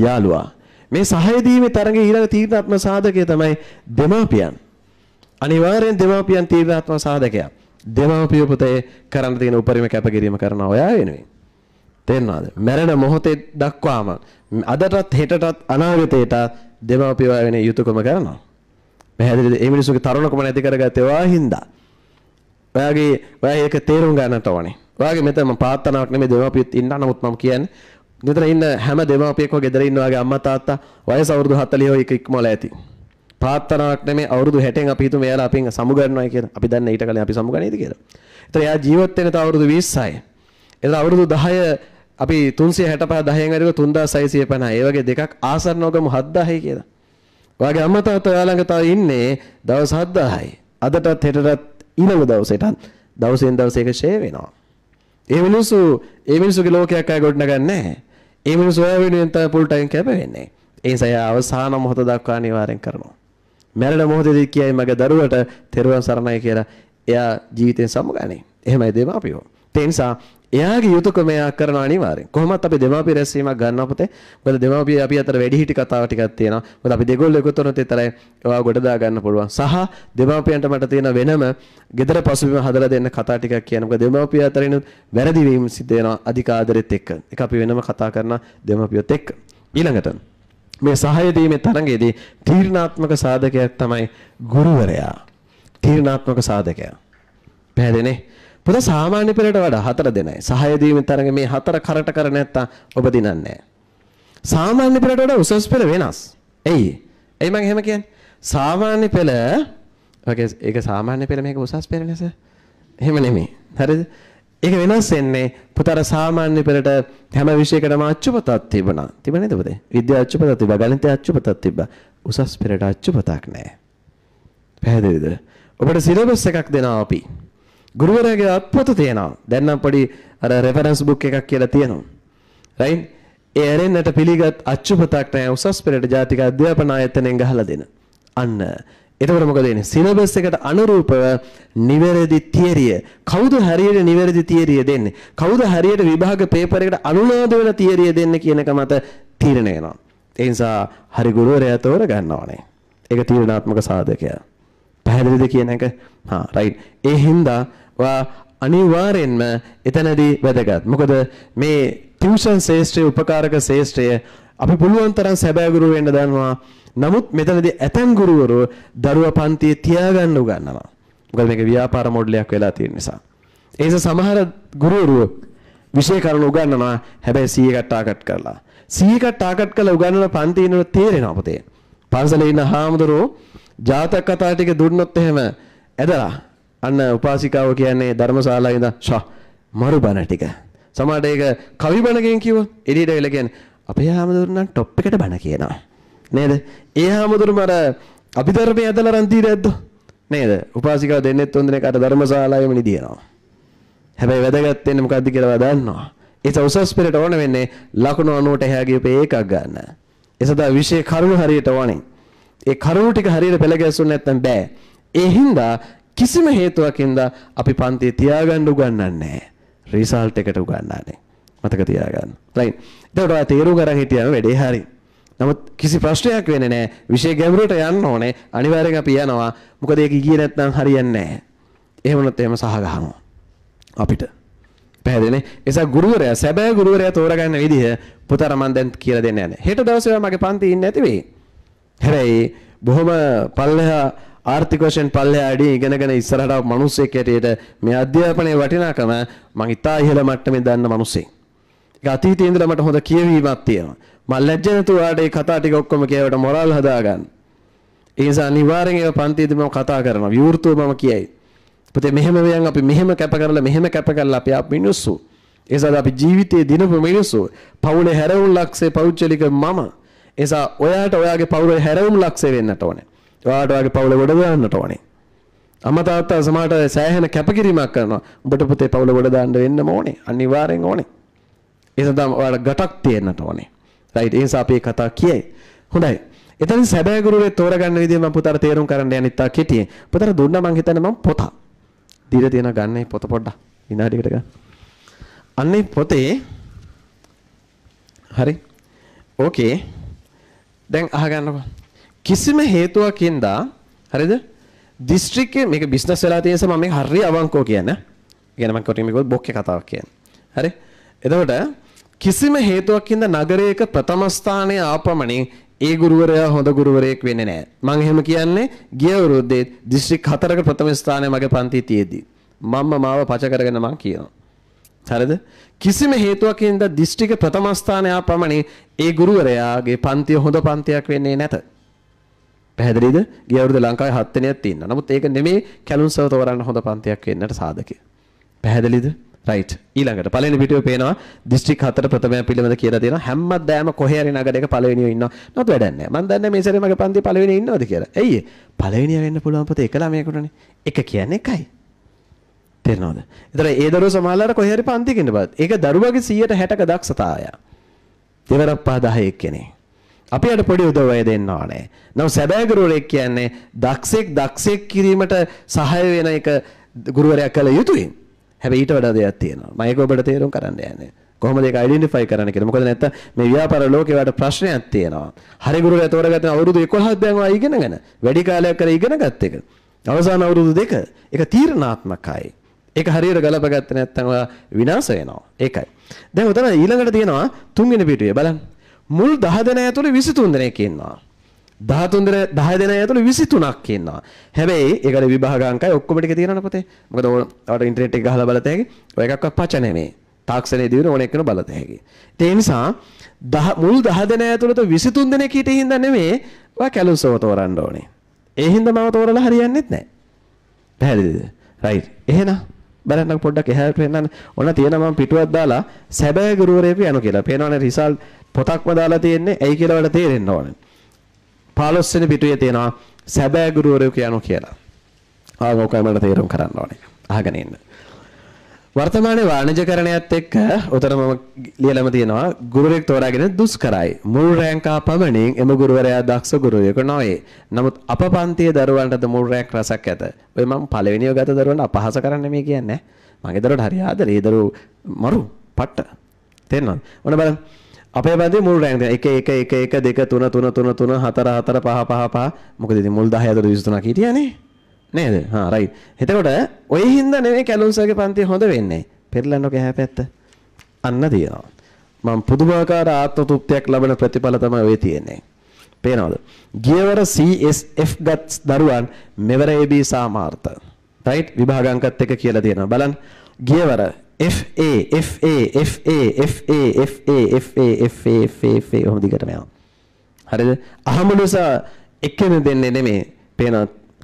යාළුවා මේ සහය දීමේ තරඟේ ඊළඟ තීර්ණාත්මක සාධකය තමයි දෙමාපියන් අනිවාර්යෙන් දෙමාපියන් තීර්ණාත්මක සාධකයක් දෙමාපිය පුතේ කරන්න තියෙන උපරිම කැපකිරීම කරනවා ඔයා වෙනුවෙන් තේරෙනවද මැරෙන මොහොතේ දක්වාම අදටත් හෙටටත් අනාගතයට දෙමාපියවා වෙන යුතුයකම කරනවා. පැහැදිලිද? මේ මිනිස්සුගේ තරුණකම නැති කරගත්තේවා හින්දා. ඔයාගේ ඔයා ඒක තේරුම් ගන්නට ඕනේ. ඔයාගේ මෙතන පාත්තනාවක් නෙමෙයි දෙමාපියත් ඉන්න නමුත් මම කියන්නේ මෙතන ඉන්න හැම දෙමාපියෙක්ම ගෙදර ඉන්න ඔයාගේ අම්මා තාත්තා වයස අවුරුදු 40 එක ඉක්මවලා ඇති. පාත්තනාවක් නෙමෙයි අවුරුදු 60න් අපි හිතමු එයාලා අපින් සමුගන්නවා කියලා. අපි දන්නේ ඊට කලින් අපි සමුගන්නේද කියලා. ඒතර එයා ජීවත් වෙන තව අවුරුදු 20යි. ඒතර අවුරුදු 10 අපි 365 10 න් අරගෙන 3650 ඒ වගේ දෙකක් ආසන්න ඔගම 7000 කියලා. ඔයාගේ අම්මා තාත්තා ඔයාලා ළඟ තව ඉන්නේ දවස් 7000යි. අදටත් හෙටටත් ඊළඟ දවසටත් දවසෙන් දවස ඒක ෂේ වෙනවා. ඒ මිනිස්සු ඒ මිනිස්සුගේ ලෝකයක් අය ගොඩනගන්නේ නැහැ. ඒ මිනිස්සු ඔය වෙනුවෙන් තමයි ফুল ටයිම් කැප වෙන්නේ. ඒ නිසා අවසාන මොහොත දක්වා අනිවාර්යෙන් කරනවා. මැරෙන මොහොතේදී කියයි මගේ දරුවට තෙරුවන් සරණයි කියලා එයා ජීවිතෙන් සමුගන්නේ. එහෙමයි දේවාපියෝ. ඒ නිසා එයාගේ යුතුයකම එයා කරනවා අනිවාර්යෙන්. කොහොමත් අපි දෙමාපිය රැස්වීමක් ගන්නවා පුතේ. මොකද දෙමාපිය අපි අතර වැඩිහිටි කතාව ටිකක් තියෙනවා. මොකද අපි දෙගොල්ලෝ එකතු වුණොත් ඒතරයි ඒවා ගොඩ දා ගන්න පුළුවන්. සහ දෙමාපියන්ට මට තියෙන වෙනම gedara පසුබිම හදලා දෙන්න කතා ටිකක් කියන. මොකද දෙමාපිය අතරිනුත් වැරදි වීම සිද්ධ වෙනවා අධික ආදරෙත් එක්ක. ඒක අපි වෙනම කතා කරන දෙමාපියොත් එක්ක. ඊළඟට මේ සහාය දීමේ තරඟයේදී තීර්ණාත්මක සාධකයක් තමයි ගුරුවරයා. තීර්ණාත්මක සාධකයක්. පැහැදිලිනේ? පුතා සාමාන්‍ය පෙළට වඩා හතර දෙනයි. සහය දීමේ තරඟ මේ හතර කරට කර නැත්තම් ඔබ දිනන්නේ නැහැ. සාමාන්‍ය පෙළට වඩා උසස් පෙළ වෙනස්. එයි. එයි මම එහෙම කියන්නේ. සාමාන්‍ය පෙළ ඔකේ ඒක සාමාන්‍ය පෙළ මේක උසස් පෙළ නේද? එහෙම නෙමෙයි. හරිද? ඒක වෙනස් වෙන්නේ පුතර සාමාන්‍ය පෙළට හැම විෂයකටම අච්චුපතක් තිබුණා. තිබුණ නේද පුතේ? විද්‍යා අච්චුපතක් තිබ්බා, ගණිතය අච්චුපතක් තිබ්බා. උසස් පෙළට අච්චුපතක් නැහැ. පැහැදිලිද? ඔබට සිලබස් එකක් දෙනවා අපි. ගුරුවරයාගේ අත්පොත තියෙනවා. දැන් නම් පොඩි අර රෙෆරන්ස් බුක් එකක් කියලා තියෙනවා. රයිට්? ඒ ඇරෙන්නට පිළිගත් අච්චුපතක් නැහැ උසස් පෙරට ජාතික අධ්‍යාපන ආයතනයෙන් ගහලා දෙන. අන්න එතකොට මොකද වෙන්නේ? සිලබස් එකට අනුරූපව නිවැරදි තියරිය. කවුද හරියට නිවැරදි තියරිය දෙන්නේ? කවුද හරියට විභාග පේපර් එකට අනුනාද වෙන තියරිය දෙන්නේ කියන එක මත තීරණය වෙනවා. ඒ නිසා හරි ගුරුවරයා තෝරගන්න ඕනේ. ඒක තීරණාත්මක සාධකයක්. පැහැදිලිද කියන එක? හා රයිට්. ඒ හින්දා අනිවාර්යෙන්ම එතනදී වැදගත්. මොකද මේ ටියුෂන් ශාස්ත්‍රයේ උපකාරක ශාස්ත්‍රය අපි පුළුවන් තරම් සැබෑ ගුරු වෙන්න දන්නවා. නමුත් මෙතනදී ඇතන් ගුරුවරු දරුවා පන්තියේ තියාගන්න උගන්නවා. මොකද මේක ව්‍යාපාර මොඩලයක් වෙලා තියෙන නිසා. ඒ නිසා සමහර ගුරුවරු විෂය කරුණු උගන්වනවා. හැබැයි 100කට ටාගට් කරලා. 100කට ටාගට් කරලා උගන්වන පන්තියේ ඉන්නව තේරෙනවා පුතේ. පන්සලේ ඉන්න හාමුදුරුවෝ ජාතක කතා ටික දුන්නොත් එහෙම ඇදලා අන්න උපාසිකාව කියන්නේ ධර්මශාලාවේ ඉඳන් ෂා මරුබන ටික. සමහරට ඒක කවි බණකින් කිව්වොත් එළියට වෙලා කියන්නේ අපේ හාමුදුරුවෝ නම් টොප් එකට බණ කියනවා. නේද? ඒ හාමුදුරුවෝ අර අභිධර්මයේ ඇදලා රන් తీරද්ද? නේද? උපාසිකාව දෙන්නෙත් තුන් දිනකට ධර්මශාලාවෙම නිදිනවා. හැබැයි වැදගත් වෙන්නේ මොකද්ද කියලා දන්නවා. ඒස උසස් පෙරට ඕන වෙන්නේ ලකුණු 90ට එහා ගියපේ එකක් ගන්න. ඒ සදා විශේෂ කරුණු හරියට ඕනේ. ඒ කරුණු ටික හරියට පෙළ ගැස්සුනේ නැත්නම් බෑ. ඒ හින්දා කිසිම හේතුවකින්ද අපි පන්තියේ තියාගන්න උගන්වන්නේ නැහැ. රිසල්ට් එකට උගන්වන්නේ. මතක තියාගන්න. රයිට්. එතකොට ඔයා තේරුම් ගන්න හිටියම වැඩේ හරි. නමුත් කිසි ප්‍රශ්නයක් වෙන්නේ නැහැ. විෂය ගැඹුරට යන්න ඕනේ. අනිවාර්යෙන් අපි යනවා. මොකද ඒක ගියේ නැත්නම් හරියන්නේ නැහැ. එහෙම වුණොත් එහෙම සහගහනවා. අපිට. පැහැදිලිනේ. ඒසා ගුරුවරයා සැබෑ ගුරුවරයා තෝරගන්න විදිහ පුතර මන් දැන් කියලා දෙන්නේ නැහැ. හෙට දවසේ මගේ පන්ති ඉන්නේ නැති වෙයි. හැබැයි බොහොම පල්ලෙහා ආර්ථික වශයෙන් පල්ලෙහා ඇදී ඉගෙනගෙන ඉස්සරහට ආපු මිනිස්සෙක් හැටියට මේ අධ්‍යාපනයේ වටිනාකම මම ඉතා ඉහළ මට්ටමේ දන්න මිනිස්සෙක්. ඒක අතීතයේ ඉඳලා මට හොඳ කියවීමක් තියෙනවා. මම ලැජ්ජ නැතුව ආඩ ඒ කතා ටික ඔක්කොම කියවට මොරල් හදාගන්න. ඒ නිසා අනිවාර්යෙන් ඒව පන්තියේදී මම කතා කරනවා. විවෘතව මම කියයි. පුතේ මෙහෙම වෙයන් අපි මෙහෙම කැප කරලා මෙහෙම කැප කරලා අපි ආපු මිනිස්සු. ඒසාද අපි ජීවිතයේ දිනපු මිනිස්සු. පවුලේ හැරවුම් ලක්ෂේ පෞද්ගලික මම. ඒසා ඔයාට ඔයාගේ පවුලේ හැරවුම් ලක්ෂේ වෙන්නට ඕනේ. ඔයාට ඔයාගේ පවුල ගොඩ දාන්නට ඕනේ. අම්මා තාත්තා සමහරට සෑහෙන කැපකිරීමක් කරනවා. උඹට පුතේ පවුල ගොඩ දාන්න වෙන්නම ඕනේ. අනිවාර්යෙන් ඕනේ. ඒ සඳහා ඔයාට ගැටක් තියෙන්නට ඕනේ. රයිට්. ඒ නිසා අපි කතා කියයි. හොඳයි. එතන සැබෑ ගුරුවරේ තෝරගන්න විදිහ මම පුතාට තේරුම් කරන්න යන ඉතා කෙටියෙන්. පුතාට දුන්නා මං හිතන්නේ මම පොත. දීලා තියෙන ගන්නයි පොත පොඩ්ඩක්. විනාඩියකට ගන්න. අන්නේ පොතේ හරි. ඕකේ. දැන් අහගන්නකෝ. කිසිම හේතුවකින්ද හරිද? දිස්ත්‍රික්කේ මේක බිස්නස් වෙලා තියෙන නිසා මම මේක හරිය අවංකව කියන. කියන මම කොටින් මේක බොක්කේ කතාවක් කියන්නේ. හරි? එතකොට කිසිම හේතුවකින්ද නගරයක ප්‍රථම ස්ථානයේ ආපමණින් ඒ ගුරුවරයා හොඳ ගුරුවරයෙක් වෙන්නේ නැහැ. මම එහෙම කියන්නේ ගිය අවුරුද්දේ දිස්ත්‍රික් 4ක ප්‍රථම ස්ථානයේ මගේ පන්ති තියේදී මම්ම මාව පච කරගෙන මම කියනවා. හරිද? කිසිම හේතුවකින්ද දිස්ත්‍රික් ප්‍රථම ස්ථානය ආපමණින් ඒ ගුරුවරයාගේ පන්තිය හොඳ පන්තියක් වෙන්නේ නැත. පැහැදිලිද? ගිය අවුරුද්ද ලංකාවේ හත් වෙනියක් තියෙනවා. නමුත් ඒක නෙමේ කැලුන්සව තෝරන්න හොඳ පන්තියක් වෙන්නට සාධකය. පැහැදිලිද? රයිට්. ඊළඟට පළවෙනි පිටුවේ පේනවා දිස්ත්‍රික් 4 ප්‍රථමය පිළිබඳ කියලා තියෙනවා. හැමදාම කොහේ හරි නගරයක පළවෙනියෝ ඉන්නවා. නවත් වැඩක් නැහැ. මම දන්නේ මේ සැරේ මගේ පන්තියේ පළවෙනිය ඉන්නවද කියලා. ඇයි ඒ? පළවෙනිය වෙන්න පුළුවන් පොතේ එක ළමයෙකුටනේ. එක කියන්නේ එකයි. තේරෙනවද? ඒතර ඒ දරුවෝ සමහරවල් කොහේ හරි පන්තියක ඉන්න බත්. ඒක දරුවගේ 160ක දක්ෂතාවය. දෙවරක් පහ 10 එක්කනේ. අපි යට පොඩි උදව්වය දෙන්න ඕනේ. නම් සැබෑ ගුරුවරයෙක් කියන්නේ දක්ෂෙක් දක්ෂෙක් කිරීමට සහාය වෙන එක ගුරුවරයා කළ යුතුයි. හැබැයි ඊට වඩා දෙයක් තියෙනවා. මම ඒක ඔබට තේරුම් කරන්න යන්නේ. කොහොමද ඒක ඩෙන්ටිෆයි කරන්න කියලා. මොකද නැත්තම් මේ ව්‍යාපාර ලෝකේ වට ප්‍රශ්නයක් තියෙනවා. හරි ගුරුවරයා තෝරගත්තම අවුරුදු 11ක් දැන් ඔයා ඉගෙනගෙන වැඩි කාලයක් කර ඉගෙන ගත්ත එක. අවසාන අවුරුදු දෙක ඒක තීරණාත්මකයි. ඒක හරියට ගලපගත්තේ නැත්තම් ඔයා විනාශ වෙනවා. ඒකයි. දැන් උතන ඊළඟට තියෙනවා තුන්වෙනි පිටුවේ බලන්න. මුල් 10 දෙනා ඇතුළේ 23 දෙනෙක් ඉන්නවා. 13 දෙන 10 දෙනා ඇතුළේ 23ක් ඉන්නවා. හැබැයි ඒකට විභාග අංකයි ඔක්කොම ටික තියෙනවනේ පොතේ. මොකද ඔයාලට ඉන්ටර්නෙට් එක ගහලා බලත හැකි. ඔය එකක්වත් පච නෙමෙයි. තාක්ෂණයේ දිනන ඕන එකන බලත හැකි. ඒ නිසා මුල් 10 දෙනා ඇතුළත 23 දෙනෙක් හිටින් හින්දා නෙමෙයි ඔයා කැලුසව තෝරන්න ඕනේ. ඒ හින්දා මම තෝරලා හරියන්නේත් නැහැ. පැහැදිලිද? රයිට්. එහෙනම් බලන්න පොඩ්ඩක් එහාට පෙන්නන්න. ඔන්න තියෙනවා මම පිටුවක් දාලා සැබෑ ගුරුවරයෙකු යනවා කියලා. පේනවනේ රිසල්ට් පොතක්ම දාලා තියෙන්නේ ඇයි කියලා වල තේරෙන්න ඕනේ. 15 වෙනි පිටුවේ තියෙනවා සැබෑ ගුරුවරයෙකු යනු කියලා. ආ ඕකයි මට තේරුම් කරන්න ඕනේ. අහගෙන ඉන්න. වර්තමානයේ වාණිජකරණයත් එක්ක උතන මම ලියලම තියෙනවා ගුරුවරයෙක් තෝරාගෙන දුෂ්කරයි. මුල් රැංකා පමණින් එම ගුරුවරයා දක්ෂ ගුරුවරයෙකු නොවේ. නමුත් අප පන්තියේ දරුවන්ටද මුල් රැක් රසක් ඇත. ඔය මම පළවෙනිව ගත දරුවන්ට අපහාස කරන්න මේ කියන්නේ. මගේ දරුවට හරි ආදරේ. ඒ දරුවෝ මරු පට්ට. තේරෙනවද? ඔන්න බලන්න. අපේ බන්දේ මුල් රෑන්ක් දෙන 1 1 1 1 2 3 3 3 3 4 4 5 5 5 මොකද ඉතින් මුල් 10 අතර 23ක් හිටියානේ නේද හා රයි එතකොට ඔය හින්දා නෙමෙයි කැලුන්සර්ගේ පන්තිය හොඳ වෙන්නේ පෙරලන්නක හැපැත්ත අන්න තියෙනවා මම පුදුමාකාර ආත්ම තෘප්තියක් ලබන ප්‍රතිඵල තමයි ඔය තියෙන්නේ පේනවද ගියවර CSF ගත් දරුවන් මෙවර AB සාමාර්ථ රයිට් විභාග අංකත් එක කියලා තියෙනවා බලන්න ගියවර FA FA FA FA FA FA FA FA FA ඔහොම දිගටම යනවා. හරිද? අහම නිසා එකෙම දෙන්නේ නෙමෙයි. පේන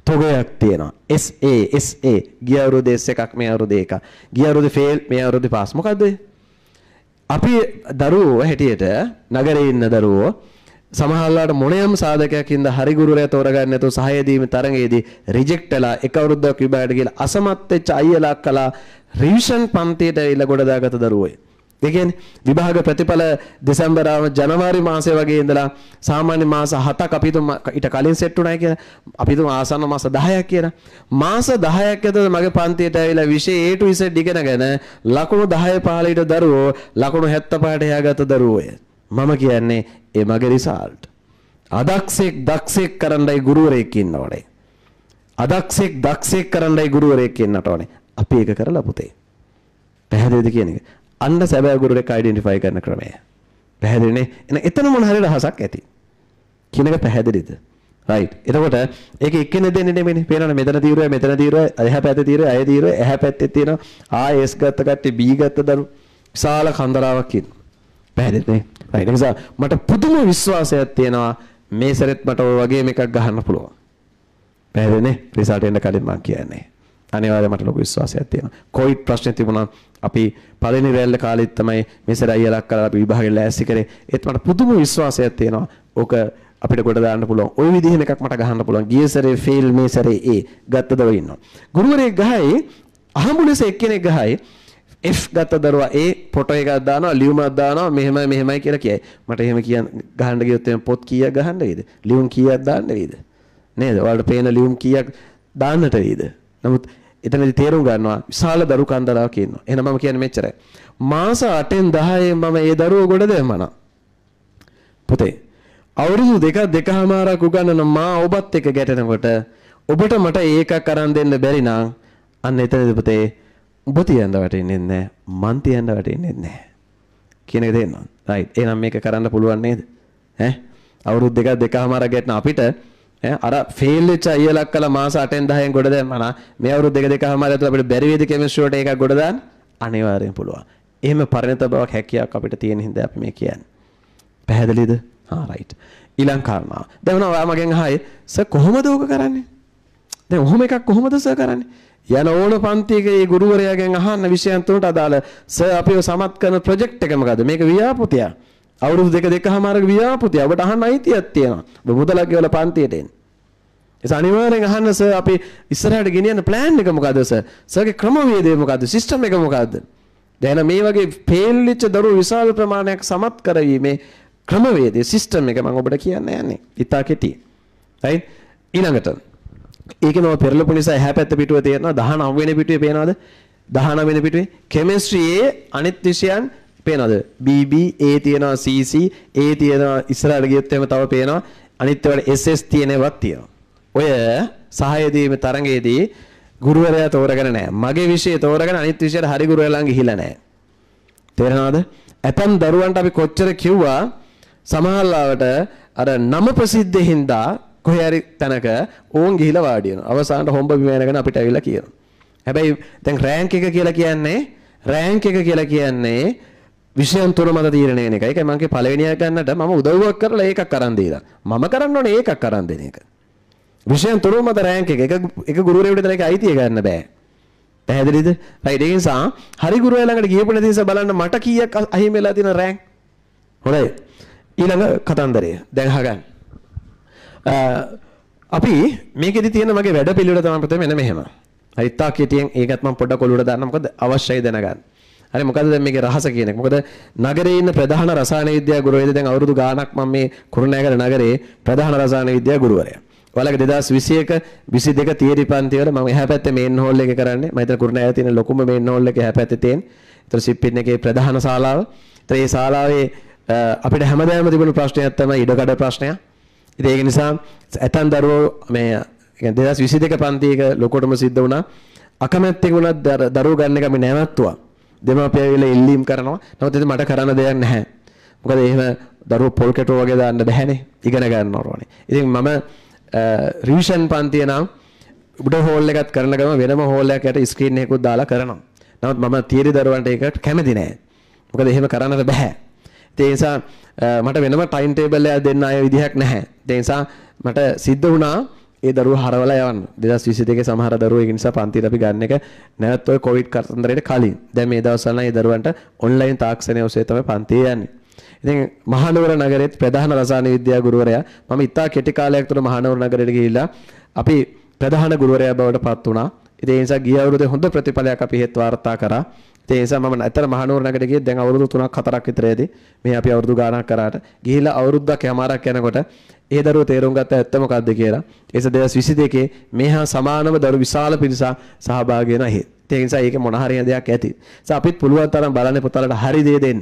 තොගයක් තියෙනවා. SA SA ගිය අවුරුද්දේ S1ක් මේ අවුරුද්දේ එකක්. ගිය අවුරුද්දේ fail මේ අවුරුද්දේ pass. මොකද්ද? අපි දරුවෝ හැටියට නගරේ ඉන්න දරුවෝ සමහරලාට මොනයම් සාධකයක් හින්දා හරි ගුරුරයා තෝරගන්න නැතුව සහය දීමේ තරඟයේදී රිජෙක්ට් වෙලා එක අවුරුද්දක් විභාගයට ගිහලා අසමත් වෙච්ච අයියලා කලා රිවිෂන් පන්තියට ඇවිල්ලා ගොඩදාගත දරුවෝයි. ඒ කියන්නේ විභාග ප්‍රතිඵල දෙසැම්බර් ජනවාරි මාසයේ වගේ ඉඳලා සාමාන්‍ය මාස 7ක් අපි තුම ඊට කලින් සෙට් උනායි කියලා. අපි තුම ආසන්න මාස 10ක් කියලා. මාස 10ක් ඇතුළත මගේ පන්තියට ඇවිල්ලා විෂය A to Z ඉගෙනගෙන ලකුණු 10 15 දරුවෝ ලකුණු 75ට එහාගත දරුවෝය. මම කියන්නේ ඒ මගේ රිසාල්ට්. අදක්ෂෙක් දක්ෂෙක් කරන්නයි ගුරුවරයෙක් ඉන්නවනේ. අදක්ෂෙක් දක්ෂෙක් කරන්නයි ගුරුවරයෙක් ඉන්නට ඕනේ. අපි ඒක කරලා පුතේ. පැහැදිලිද කියන එක? අන්න සැබෑ ගුරුවරයෙක් අයිඩෙන්ටිෆයි කරන ක්‍රමය. පැහැදිලිනේ? එහෙනම් එතන මොන හරි රහසක් ඇති. කියන එක පැහැදිලිද? රයිට්. එතකොට ඒක එක්කෙනෙක් දෙන්නේ නෙමෙයිනේ. පේනවනේ මෙතන තීරුවයි මෙතන තීරුවයි එහා පැත්තේ තීරුවයි අය තීරුවයි එහා පැත්තේ තියෙනවා. ආ S ගත්ත කට්ටිය B ගත්ත දරු. විශාල කන්දරාවක් ඉන්නවා. පැහැදිලිනේ? හරි. ඒ නිසා මට පුදුම විශ්වාසයක් තියෙනවා මේ සැරෙත් මට ওই වගේම එකක් ගහන්න පුළුවන්. පැහැදිලිනේ? රිසල්ට් එන්න කලින් මම කියන්නේ. අනිවාර්යයෙන් මට ලොකු විශ්වාසයක් තියෙනවා. කොවිඩ් ප්‍රශ්නේ තිබුණා අපි පළවෙනි රැල්ල කාලෙත් තමයි මෙසර අයියලක් කරලා අපි විභාගෙ ලෑස්ති කරේ. ඒත් මට පුදුම විශ්වාසයක් තියෙනවා. ඕක අපිට ගොඩ දාන්න පුළුවන්. ওই විදිහෙන් එකක් මට ගහන්න පුළුවන්. ගිය සැරේ ෆේල් මේ සැරේ ඒ ගත්තද වෙන්නවා. ගුරුවරයෙක් ගහයි අහඹුලස එක්කෙනෙක් ගහයි F ගත්ත දරුවා A ෆොටෝ එකක් දානවා ලියුමක් දානවා මෙහෙමයි මෙහෙමයි කියලා කියයි. මට එහෙම කියන්න ගහන්න ගියොත් එහෙනම් පොත් කීයක් ගහන්න වේද? ලියුම් කීයක් දාන්න වේද? නේද? ඔයාලට පේන ලියුම් කීයක් දාන්නට වේද? නමුත් එතනදි තේරුම් ගන්නවා විශාල දරු කන්දලාවක් ඉන්නවා. එහෙනම් මම කියන්නේ මෙච්චරයි. මාස 8න් 10න් මම ඒ දරුවෝ ගොඩ දැම්මනා. පුතේ අවුරුදු දෙක දෙකමාරක් උගන්නන මා ඔබත් එක්ක ගැටෙනකොට ඔබට මට ඒකක් අරන් දෙන්න බැරි නම් අන්න එතනදී පුතේ උඹ තියන්න වැටෙන්නේ නැහැ. මං තියන්න වැටෙන්නේ නැහැ. කියන එක තේරෙනවද? රයිට්. එහෙනම් මේක කරන්න පුළුවන් නේද? ඈ අවුරුදු දෙකක් දෙකමාරක් ගැටන අපිට ඈ අර ෆේල් වෙච්ච අයියලක් කළා මාස 8න් 10න් ගොඩ දැම්මනා මේ අවුරුදු දෙක දෙකමාරක් ඇතුළත අපිට බැරි වේද කෙමිස්ට්‍රි වලට එකක් ගොඩ දාන්න අනිවාර්යෙන් පුළුවන්. එහෙම පරිණත බවක් හැකියාවක් අපිට තියෙන හින්දා අපි මේ කියන්නේ. පැහැදිලිද? හා රයිට්. ඊළඟ කාරණාව. දැන් ඔයා මගෙන් අහයි සර් කොහොමද ඕක කරන්නේ? දැන් ඔහොම එකක් කොහොමද සර් කරන්නේ? යන ඕන පන්තියක ඒ ගුරුවරයාගෙන් අහන්න විෂයන් තුනට අදාළ සර් අපිව සමත් කරන ප්‍රොජෙක්ට් එක මොකද්ද? මේක ව්‍යාපෘතියක්. අවුරුදු දෙක දෙකමාරක ව්‍යාපෘතිය. ඔබට අහන්න අයිතියක් තියෙනවා. ඔබ මුදලක් ගෙවලා පන්තියට එන්න. ඒස අනිවාර්යෙන් අහන්න සර් අපි ඉස්සරහට ගෙනියන plan එක මොකද්ද සර්? සර්ගේ ක්‍රමවේදය මොකද්ද? system එක මොකද්ද? දැන් මේ වගේ fail වෙච්ච දරුවෝ විශාල ප්‍රමාණයක් සමත් කරවීමේ ක්‍රමවේදය system එක මම ඔබට කියන්න යන්නේ. ඉතා කෙටි. right? ඊළඟට ඒකේ මම පෙරලපු නිසා එහා පැත්ත පිටුව තියෙනවා 19 වෙනි පිටුවේ පේනවද 19 වෙනි පිටුවේ chemistry අනිත් විෂයන් පේනවද BB A තියෙනවා CC A තියෙනවා ඉස්සරහට ගියොත් එහෙම තව පේනවා අනිත් ඒවා SS තියෙන ඒවාත් තියෙනවා ඔය සහයදී මේ තරඟයේදී ගුරුවරයා තෝරගෙන නැහැ. මගේ විෂය තෝරගෙන අනිත් විෂයට හරි ගුරුවරයා ළඟ ගිහිලා නැහැ. තේරෙනවද? ඇතම් දරුවන්ට අපි කොච්චර කිව්වා සමහරවට අර නම ප්‍රසිද්ධ හින්දා කොහේ හරි තැනක ඕන් ගිහිලා වාඩි වෙනවා. අවසානට හොම්බ බිමේනගෙන අපිට ඇවිල්ලා කියනවා. හැබැයි දැන් රෑන්ක් එක කියලා කියන්නේ රෑන්ක් එක කියලා කියන්නේ විෂයන් තුන මත තීරණය වෙන එක. ඒකයි මගේ පළවෙනිය ගන්නට මම උදව්වක් කරලා ඒකක් අරන් දීලා. මම කරන්න ඕනේ ඒකක් අරන් දෙන එක. විෂයන් තුන මත රෑන්ක් එක එක එක ගුරුවරයෙකුට විතරයි ඒක අයිතිය ගන්න බෑ. පැහැදිලිද? right ඒ නිසා හරි ගුරුවරයා ළඟට ගියපු නැති නිසා බලන්න මට කීයක් අහිමි වෙලා තියෙන රෑන්ක්. හොඳයි. ඊළඟ කතන්දරය. දැන් අහගන්න. <laughs> අපි මේකෙදි තියෙන මගේ වැඩ පිළිවෙල තමයි ප්‍රථම එන මෙහෙම. හරි තා කෙටියෙන් ඒකත් මම පොඩ්ඩක් ඔලුවට දාන්න මොකද අවශ්‍යයි දැනගන්න. හරි මොකද දැන් මේකේ රහස කියන එක. මොකද නගරේ ඉන්න ප්‍රධාන රසායන විද්‍යා ගුරුවරයා දැන් අවුරුදු ගාණක් මම මේ කුරුණෑගල නගරේ ප්‍රධාන රසායන විද්‍යා ගුරුවරයා. ඔයාලගේ 2021 22 තියරි පන්ති වල මම එහා පැත්තේ මේන් හෝල් එක කරන්නේ. මම හිතන කුරුණෑගල තියෙන ලොකුම මේන් හෝල් එක එහා පැත්තේ තියෙන. ඒතර සිප්පින් එකේ ප්‍රධාන ශාලාව. ඒතර මේ ශාලාවේ අපිට හැමදාම තිබුණු ප්‍රශ්නයක් තමයි ඉඩකඩ ප්‍රශ්නයක්. ඉතින් ඒක නිසා ඇතන් දරුවෝ මේ يعني 2022 පන්තියක ලොකටම සිද්ධ වුණා. අකමැත්තෙන් වුණත් දරුවෝ ගන්න එක මේ නැවැත්තුවා. දෙමාපියෝ ඇවිල්ලා ඉල්ලීම් කරනවා. නමුත් ඒක මට කරන්න දෙයක් නැහැ. මොකද එහෙම දරුවෝ පොල් කැටෝ වගේ දාන්න බැහැනේ. ඉගෙන ගන්න ඕනේ. ඉතින් මම රිවිෂන් පන්තිය නම් උඩ හෝල් එකත් කරන ගම වෙනම හෝල් එකක් යට ස්ක්‍රීන් එකකුත් දාලා කරනවා. නමුත් මම තියරි දරුවන්ට ඒක කැමති නෑ. මොකද එහෙම කරන්නට බෑ. තේසා මට වෙනම ටයින් ටේබල් එකක් දෙන්න අය විදිහක් නැහැ. තේසා මට සිද්ධ වුණා ඒ දරුව හරවල යවන්න දෙදස් විසි දෙක සමහර දරුව එක නිසා පන්තිර අපි ගන්න එක නැවත් ඔය කොවිඩ් කතන්දරයට කලින් දැන් මේ දවස්වල ඒ දරුවන්ට ඔන්ලයින් තාක්ෂණය ඔස්සේ තමයි පන්තිය යන්නේ. ඉතින් මහනුවර නගරෙත් ප්‍රධාන රසායන විද්‍යා ගුරුවරයා මම ඉතා කෙටි කාලයක් තුළ මහනුවර නගරයට ගිහිල්ලා අපි ප්‍රධාන ගුරුවරයා බවට පත් වුණා. ඉතින් ඒ නිසා ගිය අවුරුද්දේ හොඳ ප්‍රතිඵලයක් අපි හෙත් වාර්තා කරා. ඉතින් ඒ නිසා මම ඇත්තට මහනුවර නගරේ ගියේ දැන් අවුරුදු 3ක් 4ක් විතර ඇති. මේ අපි අවුරුදු ගාණක් කරාට ගිහිලා අවුරුද්දක් යමාරක් යනකොට ඒ දරුවෝ තේරුම් ගත්ත ඇත්ත මොකද්ද කියලා. ඒ නිසා 2022 මේ හා සමානම දරු විශාල පිරිසක් සහභාගී වෙනවා. ඒ නිසා ඒක මොන හරි දෙයක් ඇති. ඒ අපිත් පුළුවන් තරම් බලන්නේ පුතාලට හරි දේ දෙන්න.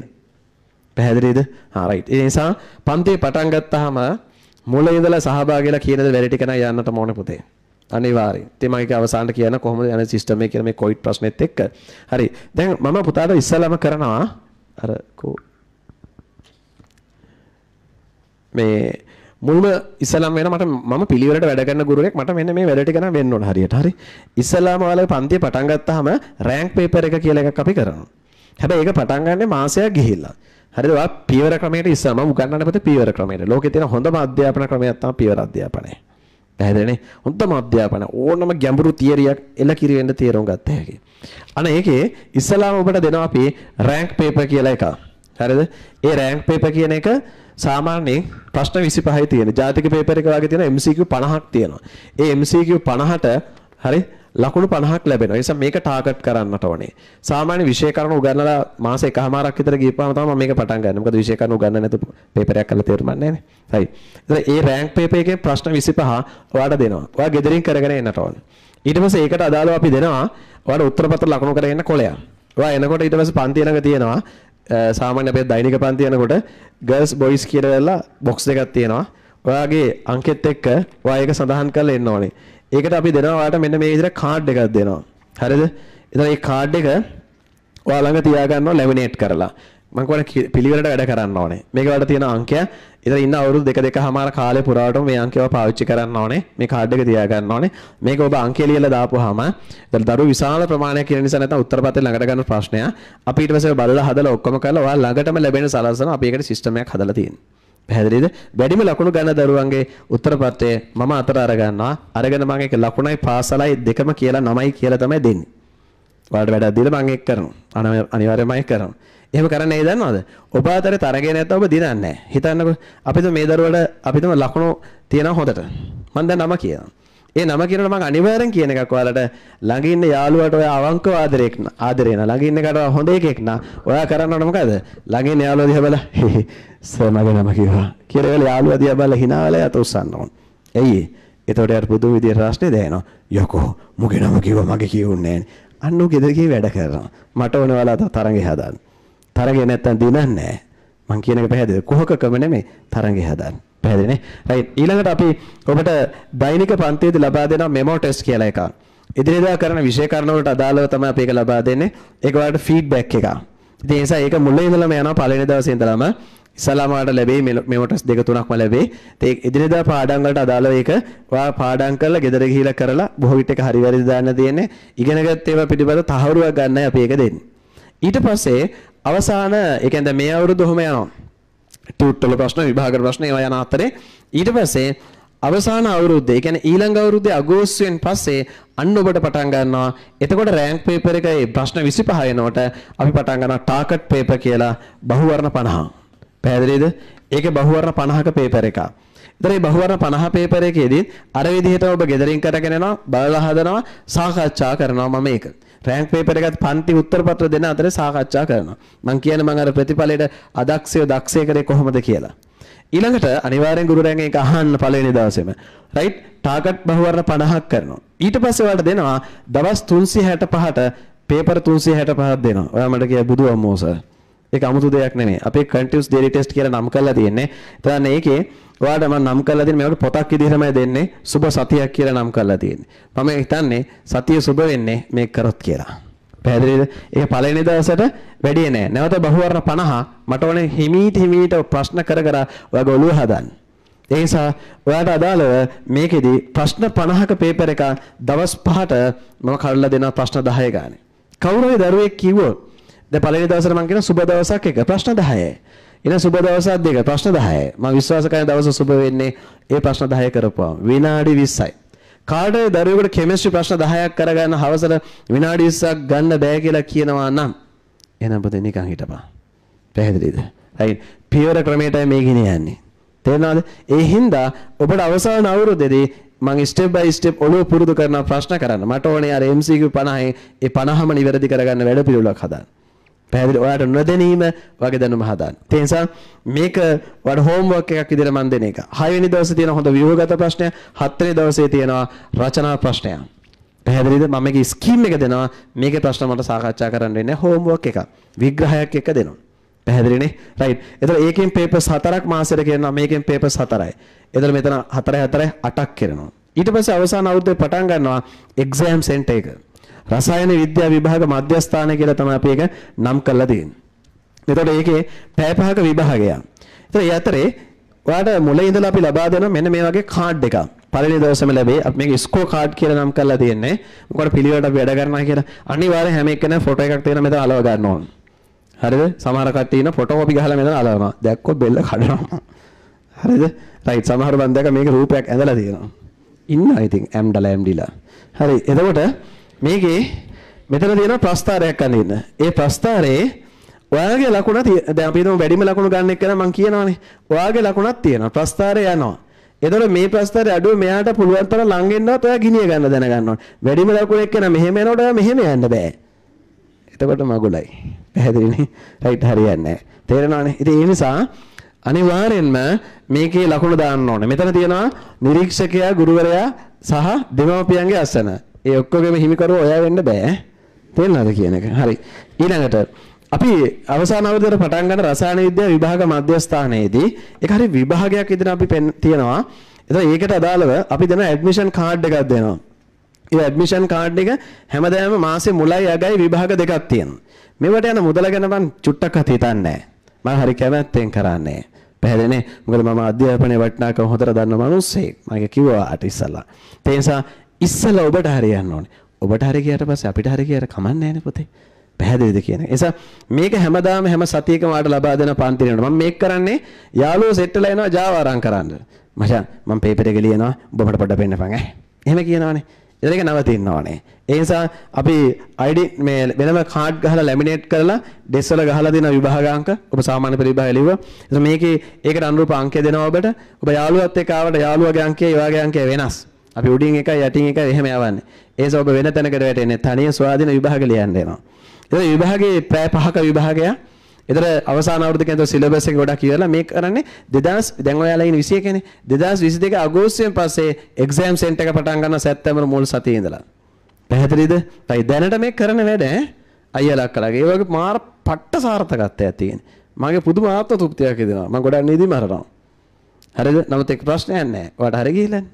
පැහැදිලිද? හා රයිට්. ඒ නිසා පන්තිේ පටන් ගත්තාම මුල ඉඳලා සහභාගීලා කියන දේ වැඩි ටික නම් යන්නට ඕනේ පුතේ. අනිවාර්යෙන්. ඉතින් මම ඒක අවසානට කියන කොහොමද යන සිස්ටම් එක කියලා මේ කොවිඩ් ප්‍රශ්නෙත් එක්ක. හරි. දැන් මම පුතාට ඉස්සලම කරනවා අර මේ මුල්ම ඉස්සලම් වෙන මට මම පිළිවෙලට වැඩ කරන ගුරුවරයෙක් මට මෙන්න මේ වැඩ ටික නම් වෙන්න ඕන හරියට. හරි. ඉස්සලාම ඔයාලගේ පන්තිය පටන් ගත්තාම රෑන්ක් පේපර් එක කියලා එකක් අපි කරනවා. හැබැයි ඒක පටන් ගන්නේ මාසයක් ගිහිල්ලා. හරිද? ඔයා පියවර ක්‍රමයට ඉස්සම උගන්වන්න පොත පියවර ක්‍රමයට. ලෝකේ තියෙන හොඳම අධ්‍යාපන ක්‍රමයක් තමයි පියවර අධ්‍යාපනය. පැහැදිලිනේ හොඳම අධ්‍යාපන ඕනම ගැඹුරු තියරියක් එල කිරි වෙන්න තීරණ ගත්ත හැකි. අන ඒකේ ඉස්සලාම ඔබට දෙනවා අපි රෑන්ක් පේපර් කියලා එකක්. හරිද? ඒ රෑන්ක් පේපර් කියන එක සාමාන්‍යයෙන් ප්‍රශ්න 25යි තියෙන. ජාතික පේපර් එක වගේ තියෙන MCQ 50ක් තියෙනවා. ඒ MCQ 50ට හරි ලකුණු 50ක් ලැබෙනවා. ඒ නිසා මේක ටාගට් කරන්නට ඕනේ. සාමාන්‍ය විෂය කරුණු උගන්වලා මාස එකහමාරක් විතර ගිහපුවාම තමයි මම මේක පටන් ගන්නේ. මොකද විෂය කරුණු උගන්වන්නේ නැතු පේපරයක් කරලා තේරුම් ගන්න හරි. ඒ රෑන්ක් පේපර් එකේ ප්‍රශ්න 25 ඔයාලට දෙනවා. ඔයා ගෙදරින් කරගෙන එන්නට ඕනේ. ඊට පස්සේ ඒකට අදාළව අපි දෙනවා ඔයාලට උත්තර පත්‍ර ලකුණු කරගෙන කොලයක්. ඔයා එනකොට ඊට පස්සේ පන්ති ළඟ තියෙනවා සාමාන්‍ය අපේ දෛනික පන්ති යනකොට ගර්ල්ස් බොයිස් කියලා දැල්ලා බොක්ස් දෙකක් තියෙනවා. ඔයාගේ අංකෙත් එක්ක ඔයා ඒක සඳහන් කරලා එන්න ඕනේ. ඒකට අපි දෙනවා ඔයාලට මෙන්න මේ විදිහට කාඩ් එකක් දෙනවා. හරිද? එතන මේ කාඩ් එක ඔයා ළඟ තියාගන්නවා ලැමිනේට් කරලා. මම කියන්නේ පිළිවෙලට වැඩ කරන්න ඕනේ. මේක වල තියෙන අංකය. ඉතින් ඉන්න අවුරුදු දෙක දෙකමාර කාලේ පුරාවටම මේ අංකයව පාවිච්චි කරන්න ඕනේ. මේ කාඩ් එක තියාගන්න ඕනේ. මේක ඔබ අංකය ලියලා දාපුවාම දැන් දරුවෝ විශාල ප්‍රමාණයක් කියන නිසා නැත්නම් උත්තර පත්‍රේ ළඟට ගන්න ප්‍රශ්නය. අපි ඊට පස්සේ බලලා හදලා ඔක්කොම කරලා ඔයාලා ළඟටම ලැබෙන සලසන අපි ඒකට සිස්ටම් එකක් හදලා තියෙනවා. පැහැදිලිද? වැඩිම ලකුණු ගන්න දරුවන්ගේ උත්තරපත්‍රය මම අතර අරගන්නවා. අරගෙන මම ඒක ලකුණයි පාසලයි දෙකම කියලා නමයි කියලා තමයි දෙන්නේ. ඔයාලට වැඩක් දීලා මම ඒක කරනවා. අනිවාර්යයෙන්ම ඒක කරනවා. එහෙම කරන්න ඒ දන්නවද? ඔබ අතරේ තරගය නැත්නම් ඔබ දිනන්නේ නැහැ. හිතන්නකෝ අපිට මේ දරුවට අපිටම ලකුණු තියෙනවා හොඳට. මම දැන් නම කියනවා. ඒ නම කියනට මං අනිවාරෙන් කියන එකක් ඔයාලට ළඟින්න යාළුවට ඔය අවංක ආදරයෙක්න ආදරේන ළඟින්න කට හොඳ එකෙක්න ඔයා කරන්නට මොකද ළඟින් යාළුවා දිහා බලලා සර් මගේ නම කිව්වා කියලා වෙලා යාළුවා දිහා බලලා hina වෙලා යත උස්සන්න ඕන. එයි එතකොට යාට පුදුම විදියට රස්නේ දැනෙනවා. යකෝ මුගේ නම කිව්වා මගේ කිව්ුන්නේ නැහැ. අන්න උ ගෙදර ගිහින් වැඩ කරනවා. මට ඕන වෙලාවට තරඟේ හදාන්න. තරඟේ නැත්තම් දිනන්නේ නැහැ. මං කියන එක පැහැදිලිද? කොහොකකම නෙමෙයි තරඟේ හදාන්න. පැහැදිලිනේ. right ඊළඟට අපි ඔබට දෛනික පන්තියේදී ලබා දෙන මෙමෝ ටෙස්ට් කියලා එකක්. ඉදිරියදා කරන විෂය කර්ණ වලට අදාළව තමයි අපි ඒක ලබා දෙන්නේ. ඒක වලට ෆීඩ්බැක් එකක්. ඉතින් ඒ නිසා ඒක මුලින් ඉඳලම යනවා පළවෙනි දවසේ ඉඳලම ඉස්සලාම ඔයාලට ලැබෙයි මෙමෝ ටෙස්ට් දෙක තුනක්ම ලැබෙයි. ඉතින් ඉදිරියදා පාඩම් වලට අදාළව ඒක ඔයා පාඩම් කරලා ගෙදර ගිහිලා කරලා බොහෝ විට ඒක හරි වැරදි දාන්න තියෙන්නේ. ඉගෙනගත් ඒවා පිළිබඳ තහවුරුවක් ගන්නයි අපි ඒක දෙන්නේ. ඊට පස්සේ අවසාන ඒ කියන්නේ මේ අවුරුදු ඔහොම යනවා. තුට්ටල ප්‍රශ්න විභාග ප්‍රශ්න ඒවා යන අතරේ ඊට පස්සේ අවසාන අවුරුද්දේ කියන්නේ ඊළඟ අවුරුද්දේ අගෝස්තුවෙන් පස්සේ අන්න ඔබට පටන් ගන්නවා එතකොට රෑන්ක් පේපර් එකේ ප්‍රශ්න 25 වෙනකොට අපි පටන් ගන්නවා ටාගට් පේපර් කියලා බහුවර්ණ 50. පැහැදිලිද? ඒකේ බහුවර්ණ 50ක පේපර් එකක්. ඒතරේ බහුවර්ණ 50 පේපර් එකේදී අර විදිහට ඔබ gederin කරගෙන යනවා බලලා හදනවා සාකච්ඡා කරනවා මම ඒක. රෑන්ක් පේපර් එකත් පන්ති උත්තර පත්‍ර දෙන අතර සාකච්ඡා කරනවා. මම කියන්නේ මම අර ප්‍රතිඵලයට අදක්ෂය දක්ෂය කරේ කොහොමද කියලා. ඊළඟට අනිවාර්යෙන් ගුරු රැඟ එක අහන්න පළවෙනි දවසේම. රයිට් ටාගට් බහුවර්ණ 50ක් කරනවා. ඊට පස්සේ ඔයාලට දෙනවා දවස් 365ට පේපර් 365ක් දෙනවා. ඔයා මට කිය බුදු අම්මෝ සර්. ඒක 아무තු දෙයක් නෙමෙයි. අපේ continuous daily test කියලා නම් කරලා තියෙන්නේ. එතන මේකේ ඔයාලට මම නම් කරලා දෙන්නේ මේකට පොතක් විදිහට තමයි දෙන්නේ. සුබ සතියක් කියලා නම් කරලා තියෙන්නේ. මම හිතන්නේ සතිය සුබ වෙන්නේ මේ කරොත් කියලා. පැහැදිලිද? ඒක පළවෙනි දවසට වැඩි නෑ. නැවත බහුවර්ණ 50 මට ඕනේ හිමීට හිමීට ප්‍රශ්න කර කර ඔයගේ ඔළුව හදන්න. ඒ නිසා ඔයාට අදාළව මේකෙදි ප්‍රශ්න 50ක පේපර් එක දවස් 5ට මම කඩලා දෙනවා ප්‍රශ්න 10 ගානේ. කවුරු හරි දරුවෙක් කිව්වොත් දැන් පළවෙනි දවසට මම කියන සුබ දවසක් එක ප්‍රශ්න 10යි. ඊළඟ සුබ දවසක් දෙක ප්‍රශ්න 10යි. මම විශ්වාස කරන දවස සුබ වෙන්නේ ඒ ප්‍රශ්න 10 කරපුවාම විනාඩි 20යි. කාඩ දරුවෙකුට කෙමිස්ට්‍රි ප්‍රශ්න 10ක් කරගන්න හවසට විනාඩි 20ක් ගන්න බෑ කියලා කියනවා නම් එහෙනම් ඔබ නිකන් හිටපන්. පැහැදිලිද? right පියවර ක්‍රමයටයි මේ ගිනේ යන්නේ. තේරෙනවද? ඒ හින්දා ඔබට අවසාන අවුරුද්දේදී මං ස්ටෙප් බයි ස්ටෙප් ඔළුව පුරුදු කරන ප්‍රශ්න කරන්න. මට ඕනේ අර MCQ 50 ඒ 50ම නිවැරදි කරගන්න වැඩ පිළිවෙලක් හදාන්න. පැහැදිලි ඔයාට නොදැනීම වගේ දැනුම හදාන්න. ඒ නිසා මේක ඔයාට හෝම්වර්ක් එකක් විදිහට මම දෙන එක. 6 වෙනි දවසේ තියෙන හොඳ ව්‍යුහගත ප්‍රශ්නය, 7 වෙනි දවසේ තියෙනවා රචනා ප්‍රශ්නය. පැහැදිලිද? මම මේක ස්කීම් එක දෙනවා. මේකේ ප්‍රශ්න මට සාකච්ඡා කරන්න ඉන්නේ හෝම්වර්ක් එක. විග්‍රහයක් එක දෙනවා. පැහැදිලිනේ? රයිට්. එතකොට ඒකෙන් පේපර්ස් හතරක් මාසෙට කරනවා. මේකෙන් පේපර්ස් හතරයි. එතකොට මෙතන 4 4 8ක් කරනවා. ඊට පස්සේ අවසාන අවුරුද්දේ පටන් ගන්නවා එක්සෑම් සෙන්ටර් එක. රසායන විද්‍යා විභාග මධ්‍යස්ථාන කියලා තමයි අපි ඒක නම් කරලා තියෙන්නේ. එතකොට ඒකේ පැය පහක විභාගයක්. ඉතින් ඒ අතරේ ඔයාලට මුලින් ඉඳලා අපි ලබා දෙන මෙන්න මේ වගේ කාඩ් එකක්. පළවෙනි දවසේම ලැබේ. අපි මේක ස්කෝ කාඩ් කියලා නම් කරලා තියෙන්නේ. මොකද පිළිවෙලට අපි වැඩ කරනවා කියලා. අනිවාර්යයෙන් හැම එකකම ෆොටෝ එකක් තියෙන මෙතන අලව ගන්න ඕන. හරිද? සමහර කට්ටිය ඉන්න ෆොටෝ කොපි ගහලා මෙතන අලවනවා. දැක්කොත් බෙල්ල කඩනවා. හරිද? රයිට් සමහර බන්දක මේක රූපයක් ඇඳලා තියෙනවා. ඉන්නවා ඉතින් ඇම්ඩලා ඇම්ඩිලා. හරි. එතකොට මේකේ මෙතන තියෙන ප්‍රස්ථාරයක් අඳින්න. ඒ ප්‍රස්ථාරයේ ඔයාගේ ලකුණ දැන් අපි හිතමු වැඩිම ලකුණු ගන්න එක නම් මම කියනවානේ. ඔයාගේ ලකුණක් තියෙනවා. ප්‍රස්ථාරය යනවා. එතකොට මේ ප්‍රස්ථාරය අඩුව මෙයාට පුළුවන් තරම් ලඟ එන්නවත් ඔයා ගිනිය ගන්න දැනගන්න ඕනේ. වැඩිම ලකුණ එක්ක නම් මෙහෙම යනකොට ඔයා මෙහෙම යන්න බෑ. එතකොට මගුලයි. පැහැදිලිනේ? රයිට් හරියන්නේ නැහැ. තේරෙනවනේ. ඉතින් ඒ නිසා අනිවාර්යෙන්ම මේකේ ලකුණු දාන්න ඕනේ. මෙතන තියෙනවා නිරීක්ෂකයා, ගුරුවරයා සහ දෙමව්පියන්ගේ අසන. ඒ ඔක්කොගේම හිමිකරුව ඔයා වෙන්න බෑ. තේරුණාද කියන එක? හරි. ඊළඟට අපි අවසාන අවධියට පටන් ගන්න රසායන විද්‍යා විභාග මධ්‍යස්ථානයේදී ඒක හරි විභාගයක් ඉදිරියට අපි තියනවා. එතකොට ඒකට අදාළව අපි දෙන ඇඩ්මිෂන් කාඩ් එකක් දෙනවා. ඒ ඇඩ්මිෂන් කාඩ් එක හැමදාම මාසේ මුලයි අගයි විභාග දෙකක් තියෙනවා. මේවට යන මුදල ගැන මම චුට්ටක්වත් හිතන්නේ නැහැ. මම හරි කැමැත්තෙන් කරන්නේ. පැහැදිලිනේ? මොකද මම අධ්‍යාපනයේ වටිනාකම හොඳට දන්න මිනිස්සෙක්. මම කිව්වා අට ඉස්සලා. ඒ නිසා ඉස්සලා ඔබට හරි යන්න ඕනේ. ඔබට හරි ගියට පස්සේ අපිට හරි ගියට කමන්නේ නැහැනේ පුතේ. පැහැදිලිද කියන එක. එසා මේක හැමදාම හැම සතියකම ආට ලබා දෙන පන්තිරේට. මම මේක කරන්නේ යාළුවෝ සෙට් වෙලා එනවා Java ආරං කරන්න. මචං මම පේපර් එක ලියනවා. ඔබ මට පොඩ්ඩක් පෙන්නපන් ඈ. එහෙම කියනවනේ. ඒක නවතින්න ඕනේ. ඒ නිසා අපි ID මේ වෙනම කාඩ් ගහලා ලැමිනේට් කරලා ඩෙස් වල ගහලා දෙන විභාග අංක ඔබ සාමාන්‍ය පෙළ විභාගය ලිව්වා. එතකොට මේකේ ඒකට අනුරූප අංකය දෙනවා ඔබට. ඔබ යාළුවත් එක්ක ආවට යාළුවාගේ අංකය, ඒ වාගේ අංකය වෙනස්. අපි උඩින් එකයි යටින් එකයි එහෙම යවන්නේ. ඒස ඔබ වෙන තැනකට වැටෙන්නේ තනිය ස්වාධීන විභාග ලියන්න එනවා. ඒතර විභාගයේ පැය පහක විභාගයක් එතර අවසාන අවුරුද්දක ඇතුළත සිලබස් එක ගොඩක් ඉවරලා මේ කරන්නේ 2000 දැන් ඔයාලා ඉන්නේ 21 කනේ 2022 අගෝස්තුවෙන් පස්සේ එක්සෑම් සෙන්ටර් එක පටන් ගන්න සැප්තැම්බර් මුල් සතියේ ඉඳලා පැහැදිලිද? තයි දැනට මේ කරන වැඩ අයියලා කළාගේ. ඒ වගේ මාර පට්ට සාර්ථකත්වයක් තියෙන. මගේ පුදුම ආත්ම තෘප්තියක් එදෙනවා. මම ගොඩක් නිදිමරනවා. හරිද? නමුත් එක් ප්‍රශ්නයක් නැහැ. ඔයාට හරි ගිහිල්ලානේ.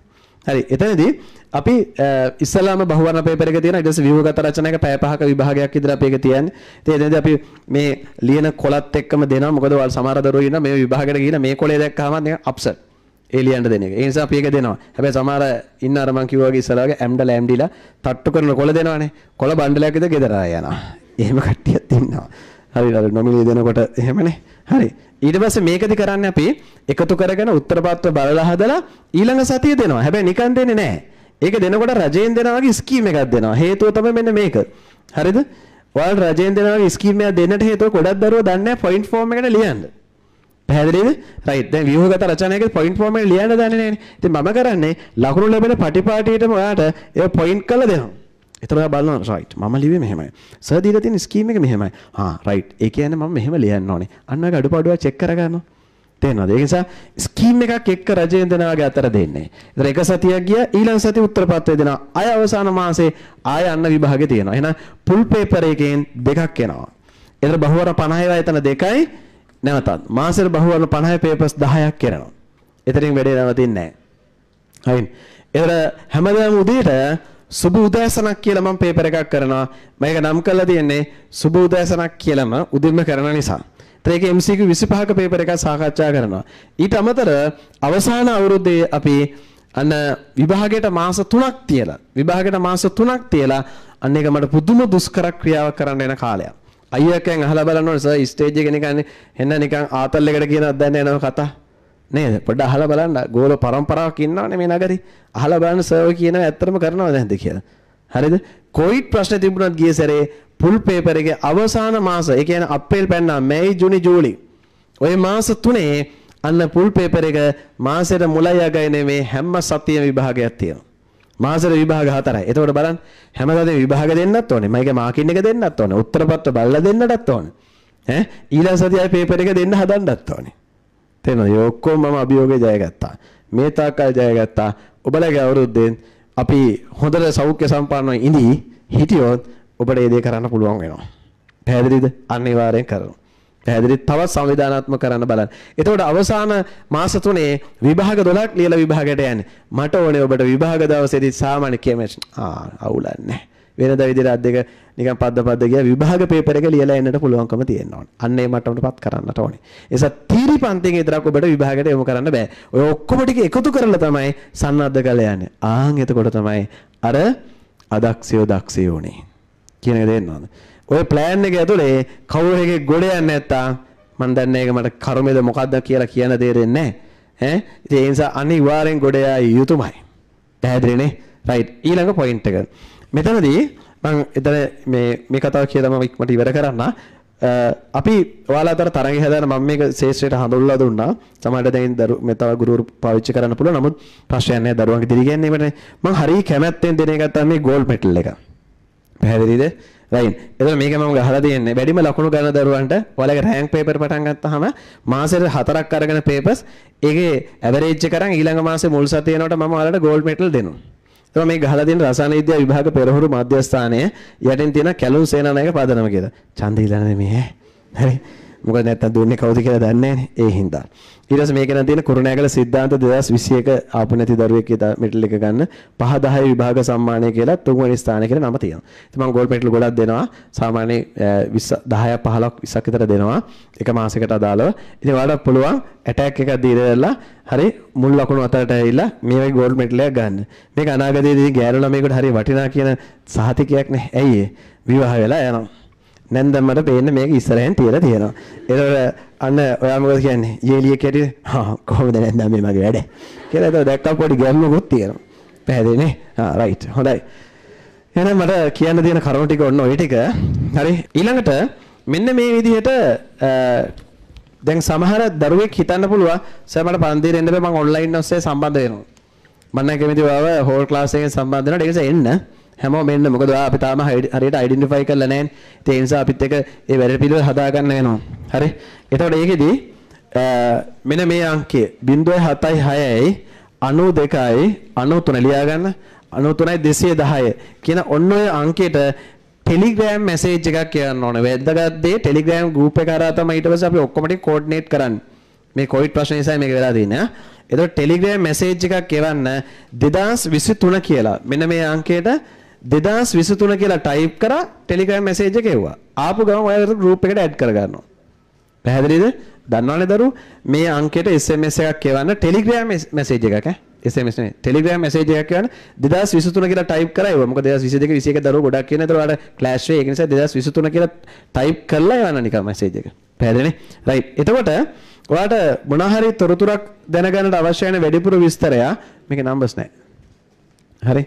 හරි එතනදී අපි ඉස්සලාම බහුවර්ණ පේපර් එක තියෙන ඊට පස්සේ ව්‍යුහගත රචනයක පැය පහක විභාගයක් විතර අපි ඒක තියන්නේ. ඉතින් එතනදී අපි මේ ලියන කොලත් එක්කම දෙනවා. මොකද ඔයාලා සමහර දරුවෝ ඉන්න මේ විභාගයට ගිහින මේ කොලේ දැක්කහම නිකන් අප්සෙට්. ඒ ලියන්න දෙන එක. ඒ නිසා අපි ඒක දෙනවා. හැබැයි සමහර ඉන්න අර මං කිව්වා වගේ ඉස්සලා වගේ ඇම්ඩ ලෑම්ඩිලා තට්ටු කරන කොල දෙනවනේ. කොල බණ්ඩලයක් විතර ගෙදර ආය යනවා. එහෙම කට්ටියක් ඉන්නවා. හරි අර නොමිනී දෙනකොට එහෙමනේ. හරි. ඊට පස්සේ මේකදි කරන්නේ අපි එකතු කරගෙන උත්තරපත්‍ර බලලා හදලා ඊළඟ සතිය දෙනවා. හැබැයි නිකන් දෙන්නේ නැහැ. ඒක දෙනකොට රජයෙන් දෙනා වගේ ස්කීම් එකක් දෙනවා. හේතුව තමයි මෙන්න මේක. හරිද? ඔයාලට රජයෙන් දෙනවා ස්කීම් එකක් දෙන්නට හේතුව ගොඩක් දරුවෝ දන්නේ නැහැ පොයින්ට් ෆෝම් එකට ලියන්න. පැහැදිලිද? රයිට්. දැන් ව්‍යුහගත රචනයක පොයින්ට් ෆෝම් එක ලියන්න දන්නේ නැහැනේ. ඉතින් මම කරන්නේ ලකුණු ලැබෙන පටිපාටියටම ඔයාට ඒ පොයින්ට් කරලා දෙනවා. එතකොට ඔයා බලනවා රයිට් මම ලිව්වේ මෙහෙමයි. සර් දීලා තියෙන ස්කීම් එක මෙහෙමයි. හා රයිට්. ඒ කියන්නේ මම මෙහෙම ලියන්න ඕනේ. අන්න ඔයගේ අඩුපාඩු ඔයා චෙක් කරගන්නවා. තේරෙනවද? ඒ නිසා ස්කීම් එකක් එක්ක රජයෙන් දෙනාගේ අතර දෙන්නේ. ඒතර එක සතියක් ගියා ඊළඟ සතිය උත්තරපත්‍රය දෙනවා. ආය අවසාන මාසේ ආය අන්න විභාගේ තියෙනවා. එහෙනම් ෆුල් පේපර් එකෙන් දෙකක් එනවා. ඒතර බහුවර 50 එතන දෙකයි නැවතත් මාසෙට බහුවර 50 පේපර්ස් 10ක් කරනවා. එතනින් වැඩේ නවතින්නේ නැහැ. හරිද? ඒතර හැමදාම උදේට සුබ උදෑසනක් කියලා මම පේපර් එකක් කරනවා. මේක නම් කරලා තියෙන්නේ සුබ උදෑසනක් කියලාම උදෙන්ම කරන නිසා. ඒත් ඒක MCQ 25ක පේපර් එකක් සාකච්ඡා කරනවා. ඊට අමතර අවසාන අවුරුද්දේ අපි අන්න විභාගයට මාස 3ක් තියලා විභාගයට මාස 3ක් තියලා අන්න ඒක මට පුදුම දුෂ්කර ක්‍රියාවක් කරන්න එන කාලයක්. අයියකෙන් අහලා බලනකොට සර් ස්ටේජ් එකේ නිකන් එන්න නිකන් ආතල් එකට කියනක් දැන්න යනවා කතා. නේද? පොඩ්ඩ අහලා බලන්න ගෝල પરම්පරාවක් ඉන්නවනේ මේ නගරේ. අහලා බලන්න සර්ව කියනවා ඇත්තටම කරනවද නැද්ද කියලා. හරිද? කොයිට් ප්‍රශ්න තිබුණත් ගිය සැරේ පුල් පේපර් එකේ අවසාන මාස, ඒ කියන්නේ අප්‍රේල් පැන්නා මැයි, ජුනි, ජූලි. ওই මාස තුනේ අන්න පුල් පේපර් එක මාසෙට මුලයි අගයි නෙමේ හැම සතියෙම විභාගයක් තියෙනවා. මාසෙට විභාග හතරයි. එතකොට බලන්න හැමදාම විභාග දෙන්නත් ඕනේ. මයිගේ මාකින් එක දෙන්නත් ඕනේ. උත්තර පත්‍ර බලලා දෙන්නටත් ඕනේ. ඈ ඊළඟ සතියේ පේපර් එක දෙන්න හදන්නත් ඕනේ. තේනවා ඒ ඔක්කොම මම අභියෝගේ ජයගත්තා මේ තාක්කල් ජයගත්තා ඔබලගේ අවුරුද්දෙන් අපි හොඳට සෞඛ්‍ය සම්පන්නව ඉඳී හිටියොත් ඔබට ඒ දේ කරන්න පුළුවන් වෙනවා පැහැදිලිද අනිවාර්යෙන් කරනවා පැහැදිලි තවත් සංවිධානාත්මක කරන්න බලන්න. එතකොට අවසාන මාස තුනේ විභාග 12ක් ලියලා විභාගයට යන්නේ. මට ඕනේ ඔබට විභාග දවසේදී සාමාන්‍ය කේමස් ආ අවුලක් නැහැ. වෙනද විදිහට අත් දෙක නිකන් පද්ද පද්ද ගියා විභාග පේපර් එක ලියලා එන්නට පුළුවන්කම තියෙන්න ඕන. අන්න ඒ මට්ටමටපත් කරන්නට ඕනේ. ඒස තීරි පන්තියෙන් විතරක් ඔබට විභාගයට යොමු කරන්න බෑ. ඔය ඔක්කොම ටික එකතු කරලා තමයි සන්නද්ධ කළා යන්නේ. ආන් එතකොට තමයි අර අදක්ෂයෝ දක්ෂයෝ උනේ. කියන එක දෙන්නවද? ඔය ප්ලෑන් එක ඇතුලේ කවුරු හරි ගොඩ යන්නේ නැත්තම් මම දන්නේ ඒක මට කර්මෙද මොකද්ද කියලා කියන තේරෙන්නේ නැහැ. ඈ ඉතින් ඒ නිසා අනිවාර්යෙන් ගොඩ යයි යුතුයමයි. පැහැදිලිනේ? රයිට්. ඊළඟ පොයින්ට් එක. මෙතනදී මම එතන මේ මේ කතාව කියලා මම ඉක්මනට ඉවර කරන්න. අපි ඔයාලා අතර තරඟ හැදෙන මම මේක ශේෂ්ත්‍රයට හඳුල්ලා දුන්නා. සමහරට දැන් දරු මේ තව ගුරුවරු පාවිච්චි කරන්න පුළුවන්. නමුත් ප්‍රශ්නයක් නැහැ දරුවන්ගේ දිරිගැන්නේ මේකට. මම හරිය කැමැත්තෙන් දෙන එක තමයි මේ ගෝල්ඩ් මෙඩල් එක. පැහැදිලිද? රයින්. එතන මේක මම ගහලා තියන්නේ. වැඩිම ලකුණු ගන්න දරුවන්ට ඔයාලගේ රෑන්ක් පේපර් පටන් ගත්තාම මාසෙට හතරක් අරගෙන පේපර්ස් ඒකේ ඇවරේජ් එක කරන් ඊළඟ මාසේ මුල් සතියේනකොට මම ඔයාලට ගෝල්ඩ් මෙඩල් දෙනවා. එතකොට මේ ගහලා තියෙන රසායන විද්‍යා විභාග පෙරහුරු මධ්‍යස්ථානය යටින් තියෙන කැලුම් සේනානායක පදනම කියලා. ඡන්දය ඉල්ලන්නේ මේ. හරි. මොකද නැත්තම් දුන්නේ කවුද කියලා දන්නේ නැහැ. ඒ හින්දා. ඊට පස්සේ මේක නම් තියෙන කුරුණෑගල සිද්ධාන්ත 2021 ආපු නැති දරුවෙක් කියලා මෙඩල් එක ගන්න 5 10 විභාග සම්මානය කියලා තුන්වෙනි ස්ථානය කියලා නම තියෙනවා. ඉතින් මම ගෝල්ඩ් මෙඩල් ගොඩක් දෙනවා. සාමාන්‍ය 20 10ක් 15ක් 20ක් විතර දෙනවා එක මාසයකට අදාළව. ඉතින් ඔයාලට පුළුවන් ඇටැක් එකක් දීලා හරි මුල් ලකුණු අතරට ඇවිල්ලා මේ වගේ ගෝල්ඩ් මෙඩල් එකක් ගන්න. මේක අනාගතයේදී ගෑනු ළමයෙකුට හරි වටිනා කියන සහතිකයක් නේ. ඇයි ඒ? විවාහ වෙලා යනවා. නැන්දමට පේන්න මේක ඉස්සරහින් තියලා තියෙනවා. ඒතකොට අන්න ඔයා මොකද කියන්නේ? ජේලිය කැටිද? හා කොහොමද නැත්නම් මේ මගේ වැඩ. කියලා ඒක දැක්කම පොඩි ගැම්මකුත් තියෙනවා. පැහැදිලිනේ? ආ රයිට්. හොඳයි. එහෙනම් මට කියන්න තියෙන කරුණු ටික ඔන්න ඔය ටික. හරි. ඊළඟට මෙන්න මේ විදිහට දැන් සමහර දරුවෙක් හිතන්න පුළුවන් සර් මට පන්තියට එන්න බෑ මම ඔන්ලයින් ඔස්සේ සම්බන්ධ වෙනවා. මම කැමති ඔයාව හෝල් ක්ලාස් එකෙන් සම්බන්ධ වෙනකොට ඒක එන්න. හැමෝම එන්න මොකද ඔයා අපි තාම හරියට අයිඩෙන්ටිෆයි කරලා නැහැ. ඒ නිසා අපිත් එක ඒ වැඩ පිළිවෙල හදාගන්න වෙනවා. හරි. එතකොට ඒකෙදි මෙන්න මේ අංකය 0.76යි 92යි 93 ලියා ගන්න 93යි 210 කියන ඔන්න ඔය අංකයට ටෙලිග්‍රෑම් මැසේජ් එකක් කියන්න ඕනේ. වැදගත් දේ ටෙලිග්‍රෑම් ගෲප් එක හරහා තමයි ඊට පස්සේ අපි ඔක්කොම ටික කෝඩිනේට් කරන්නේ. මේ කොවිඩ් ප්‍රශ්නේ නිසා මේක වෙලා තියෙන්නේ. එතකොට ටෙලිග්‍රෑම් මැසේජ් එකක් එවන්න 2023 කියලා. මෙන්න මේ අංකයට 2023 කියලා ටයිප් කරා ටෙලිග්‍රෑම් මැසේජ් එක එවුවා. ආපු ගමන් ඔයාලට ගෲප් එකට ඇඩ් කරගන්නවා. පැහැදිලිද? දන්නවනේ දරුවෝ මේ අංකයට SMS එකක් කියවන්න Telegram message එකක් ඈ SMS නෙවෙයි Telegram message එකක් කියවන්න 2023 කියලා type කරා ඒවා. මොකද 2022 21 දරුවෝ ගොඩක් කියන. ඒතර ඔයාලා clash වෙයි. ඒක නිසා 2023 කියලා type කරලා යවන්න නිකන් message එක. පැහැදිලිනේ? right. එතකොට ඔයාට මොනවා හරි තොරතුරක් දැනගන්නට අවශ්‍ය වෙන වැඩිපුර විස්තරය මේක numbers නෑ. හරි.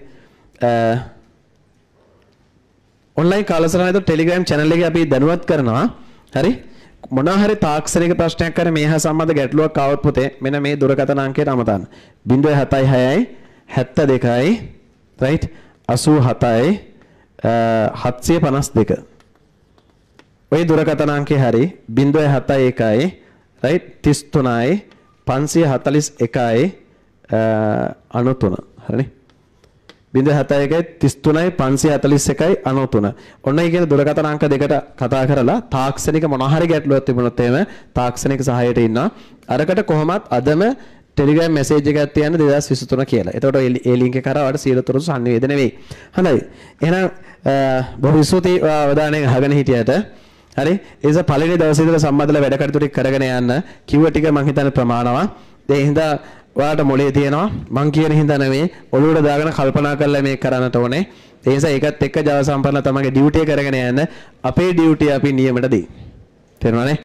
ඔන්ලයින් කාලසටහන එතකොට Telegram channel එකේ අපි දැනුවත් කරනවා. හරි. මොනහරි තාක්ෂණික ප්‍රශ්නයක් කර මේ හා සම්බන්ධ ගැටලුවක් ආවොත් පුතේ මෙන්න මේ දුරකථන අංකයට අමතන්න 076යි 72යි right 87යි 752 ඔය දුරකථන අංකේ හරි 071යි right 33යි 541යි 93 හරිනේ 0.71 33යි 541යි 93. ඔන්න ඒ කියන දුරකථන අංක දෙකට කතා කරලා තාක්ෂණික මොන හරි ගැටලුවක් තිබුණොත් එහෙම තාක්ෂණික සහායට ඉන්නවා. අරකට කොහොමත් අදම ටෙලිග්‍රෑම් මැසේජ් එකක් තියන්න 2023 කියලා. එතකොට ඒ ලින්ක් එක කරා වට සියලු තොරතුරු සංවේදනය වෙයි. හොඳයි. එහෙනම් බොහොම ස්තුතියි අවධානයෙන් අහගෙන හිටියට. හරි. ඒස පළවෙනි දවසේ ඉඳලා සම්බන්ධලා වැඩ කටයුතු ටික කරගෙන යන්න. කිව්ව ටික මම හිතන්නේ ප්‍රමාණවත්. ඒ හින්දා ඔයාට මොලේ තියෙනවා මං කියන හින්දා නෙමෙයි ඔළුවට දාගෙන කල්පනා කරලා මේක කරන්නට ඕනේ. ඒ නිසා ඒකත් එක්ක ජව සම්පන්න තමගේ ඩියුටි කරගෙන යන්න අපේ ඩියුටි අපි නියමට දෙයි. තේරුණානේ?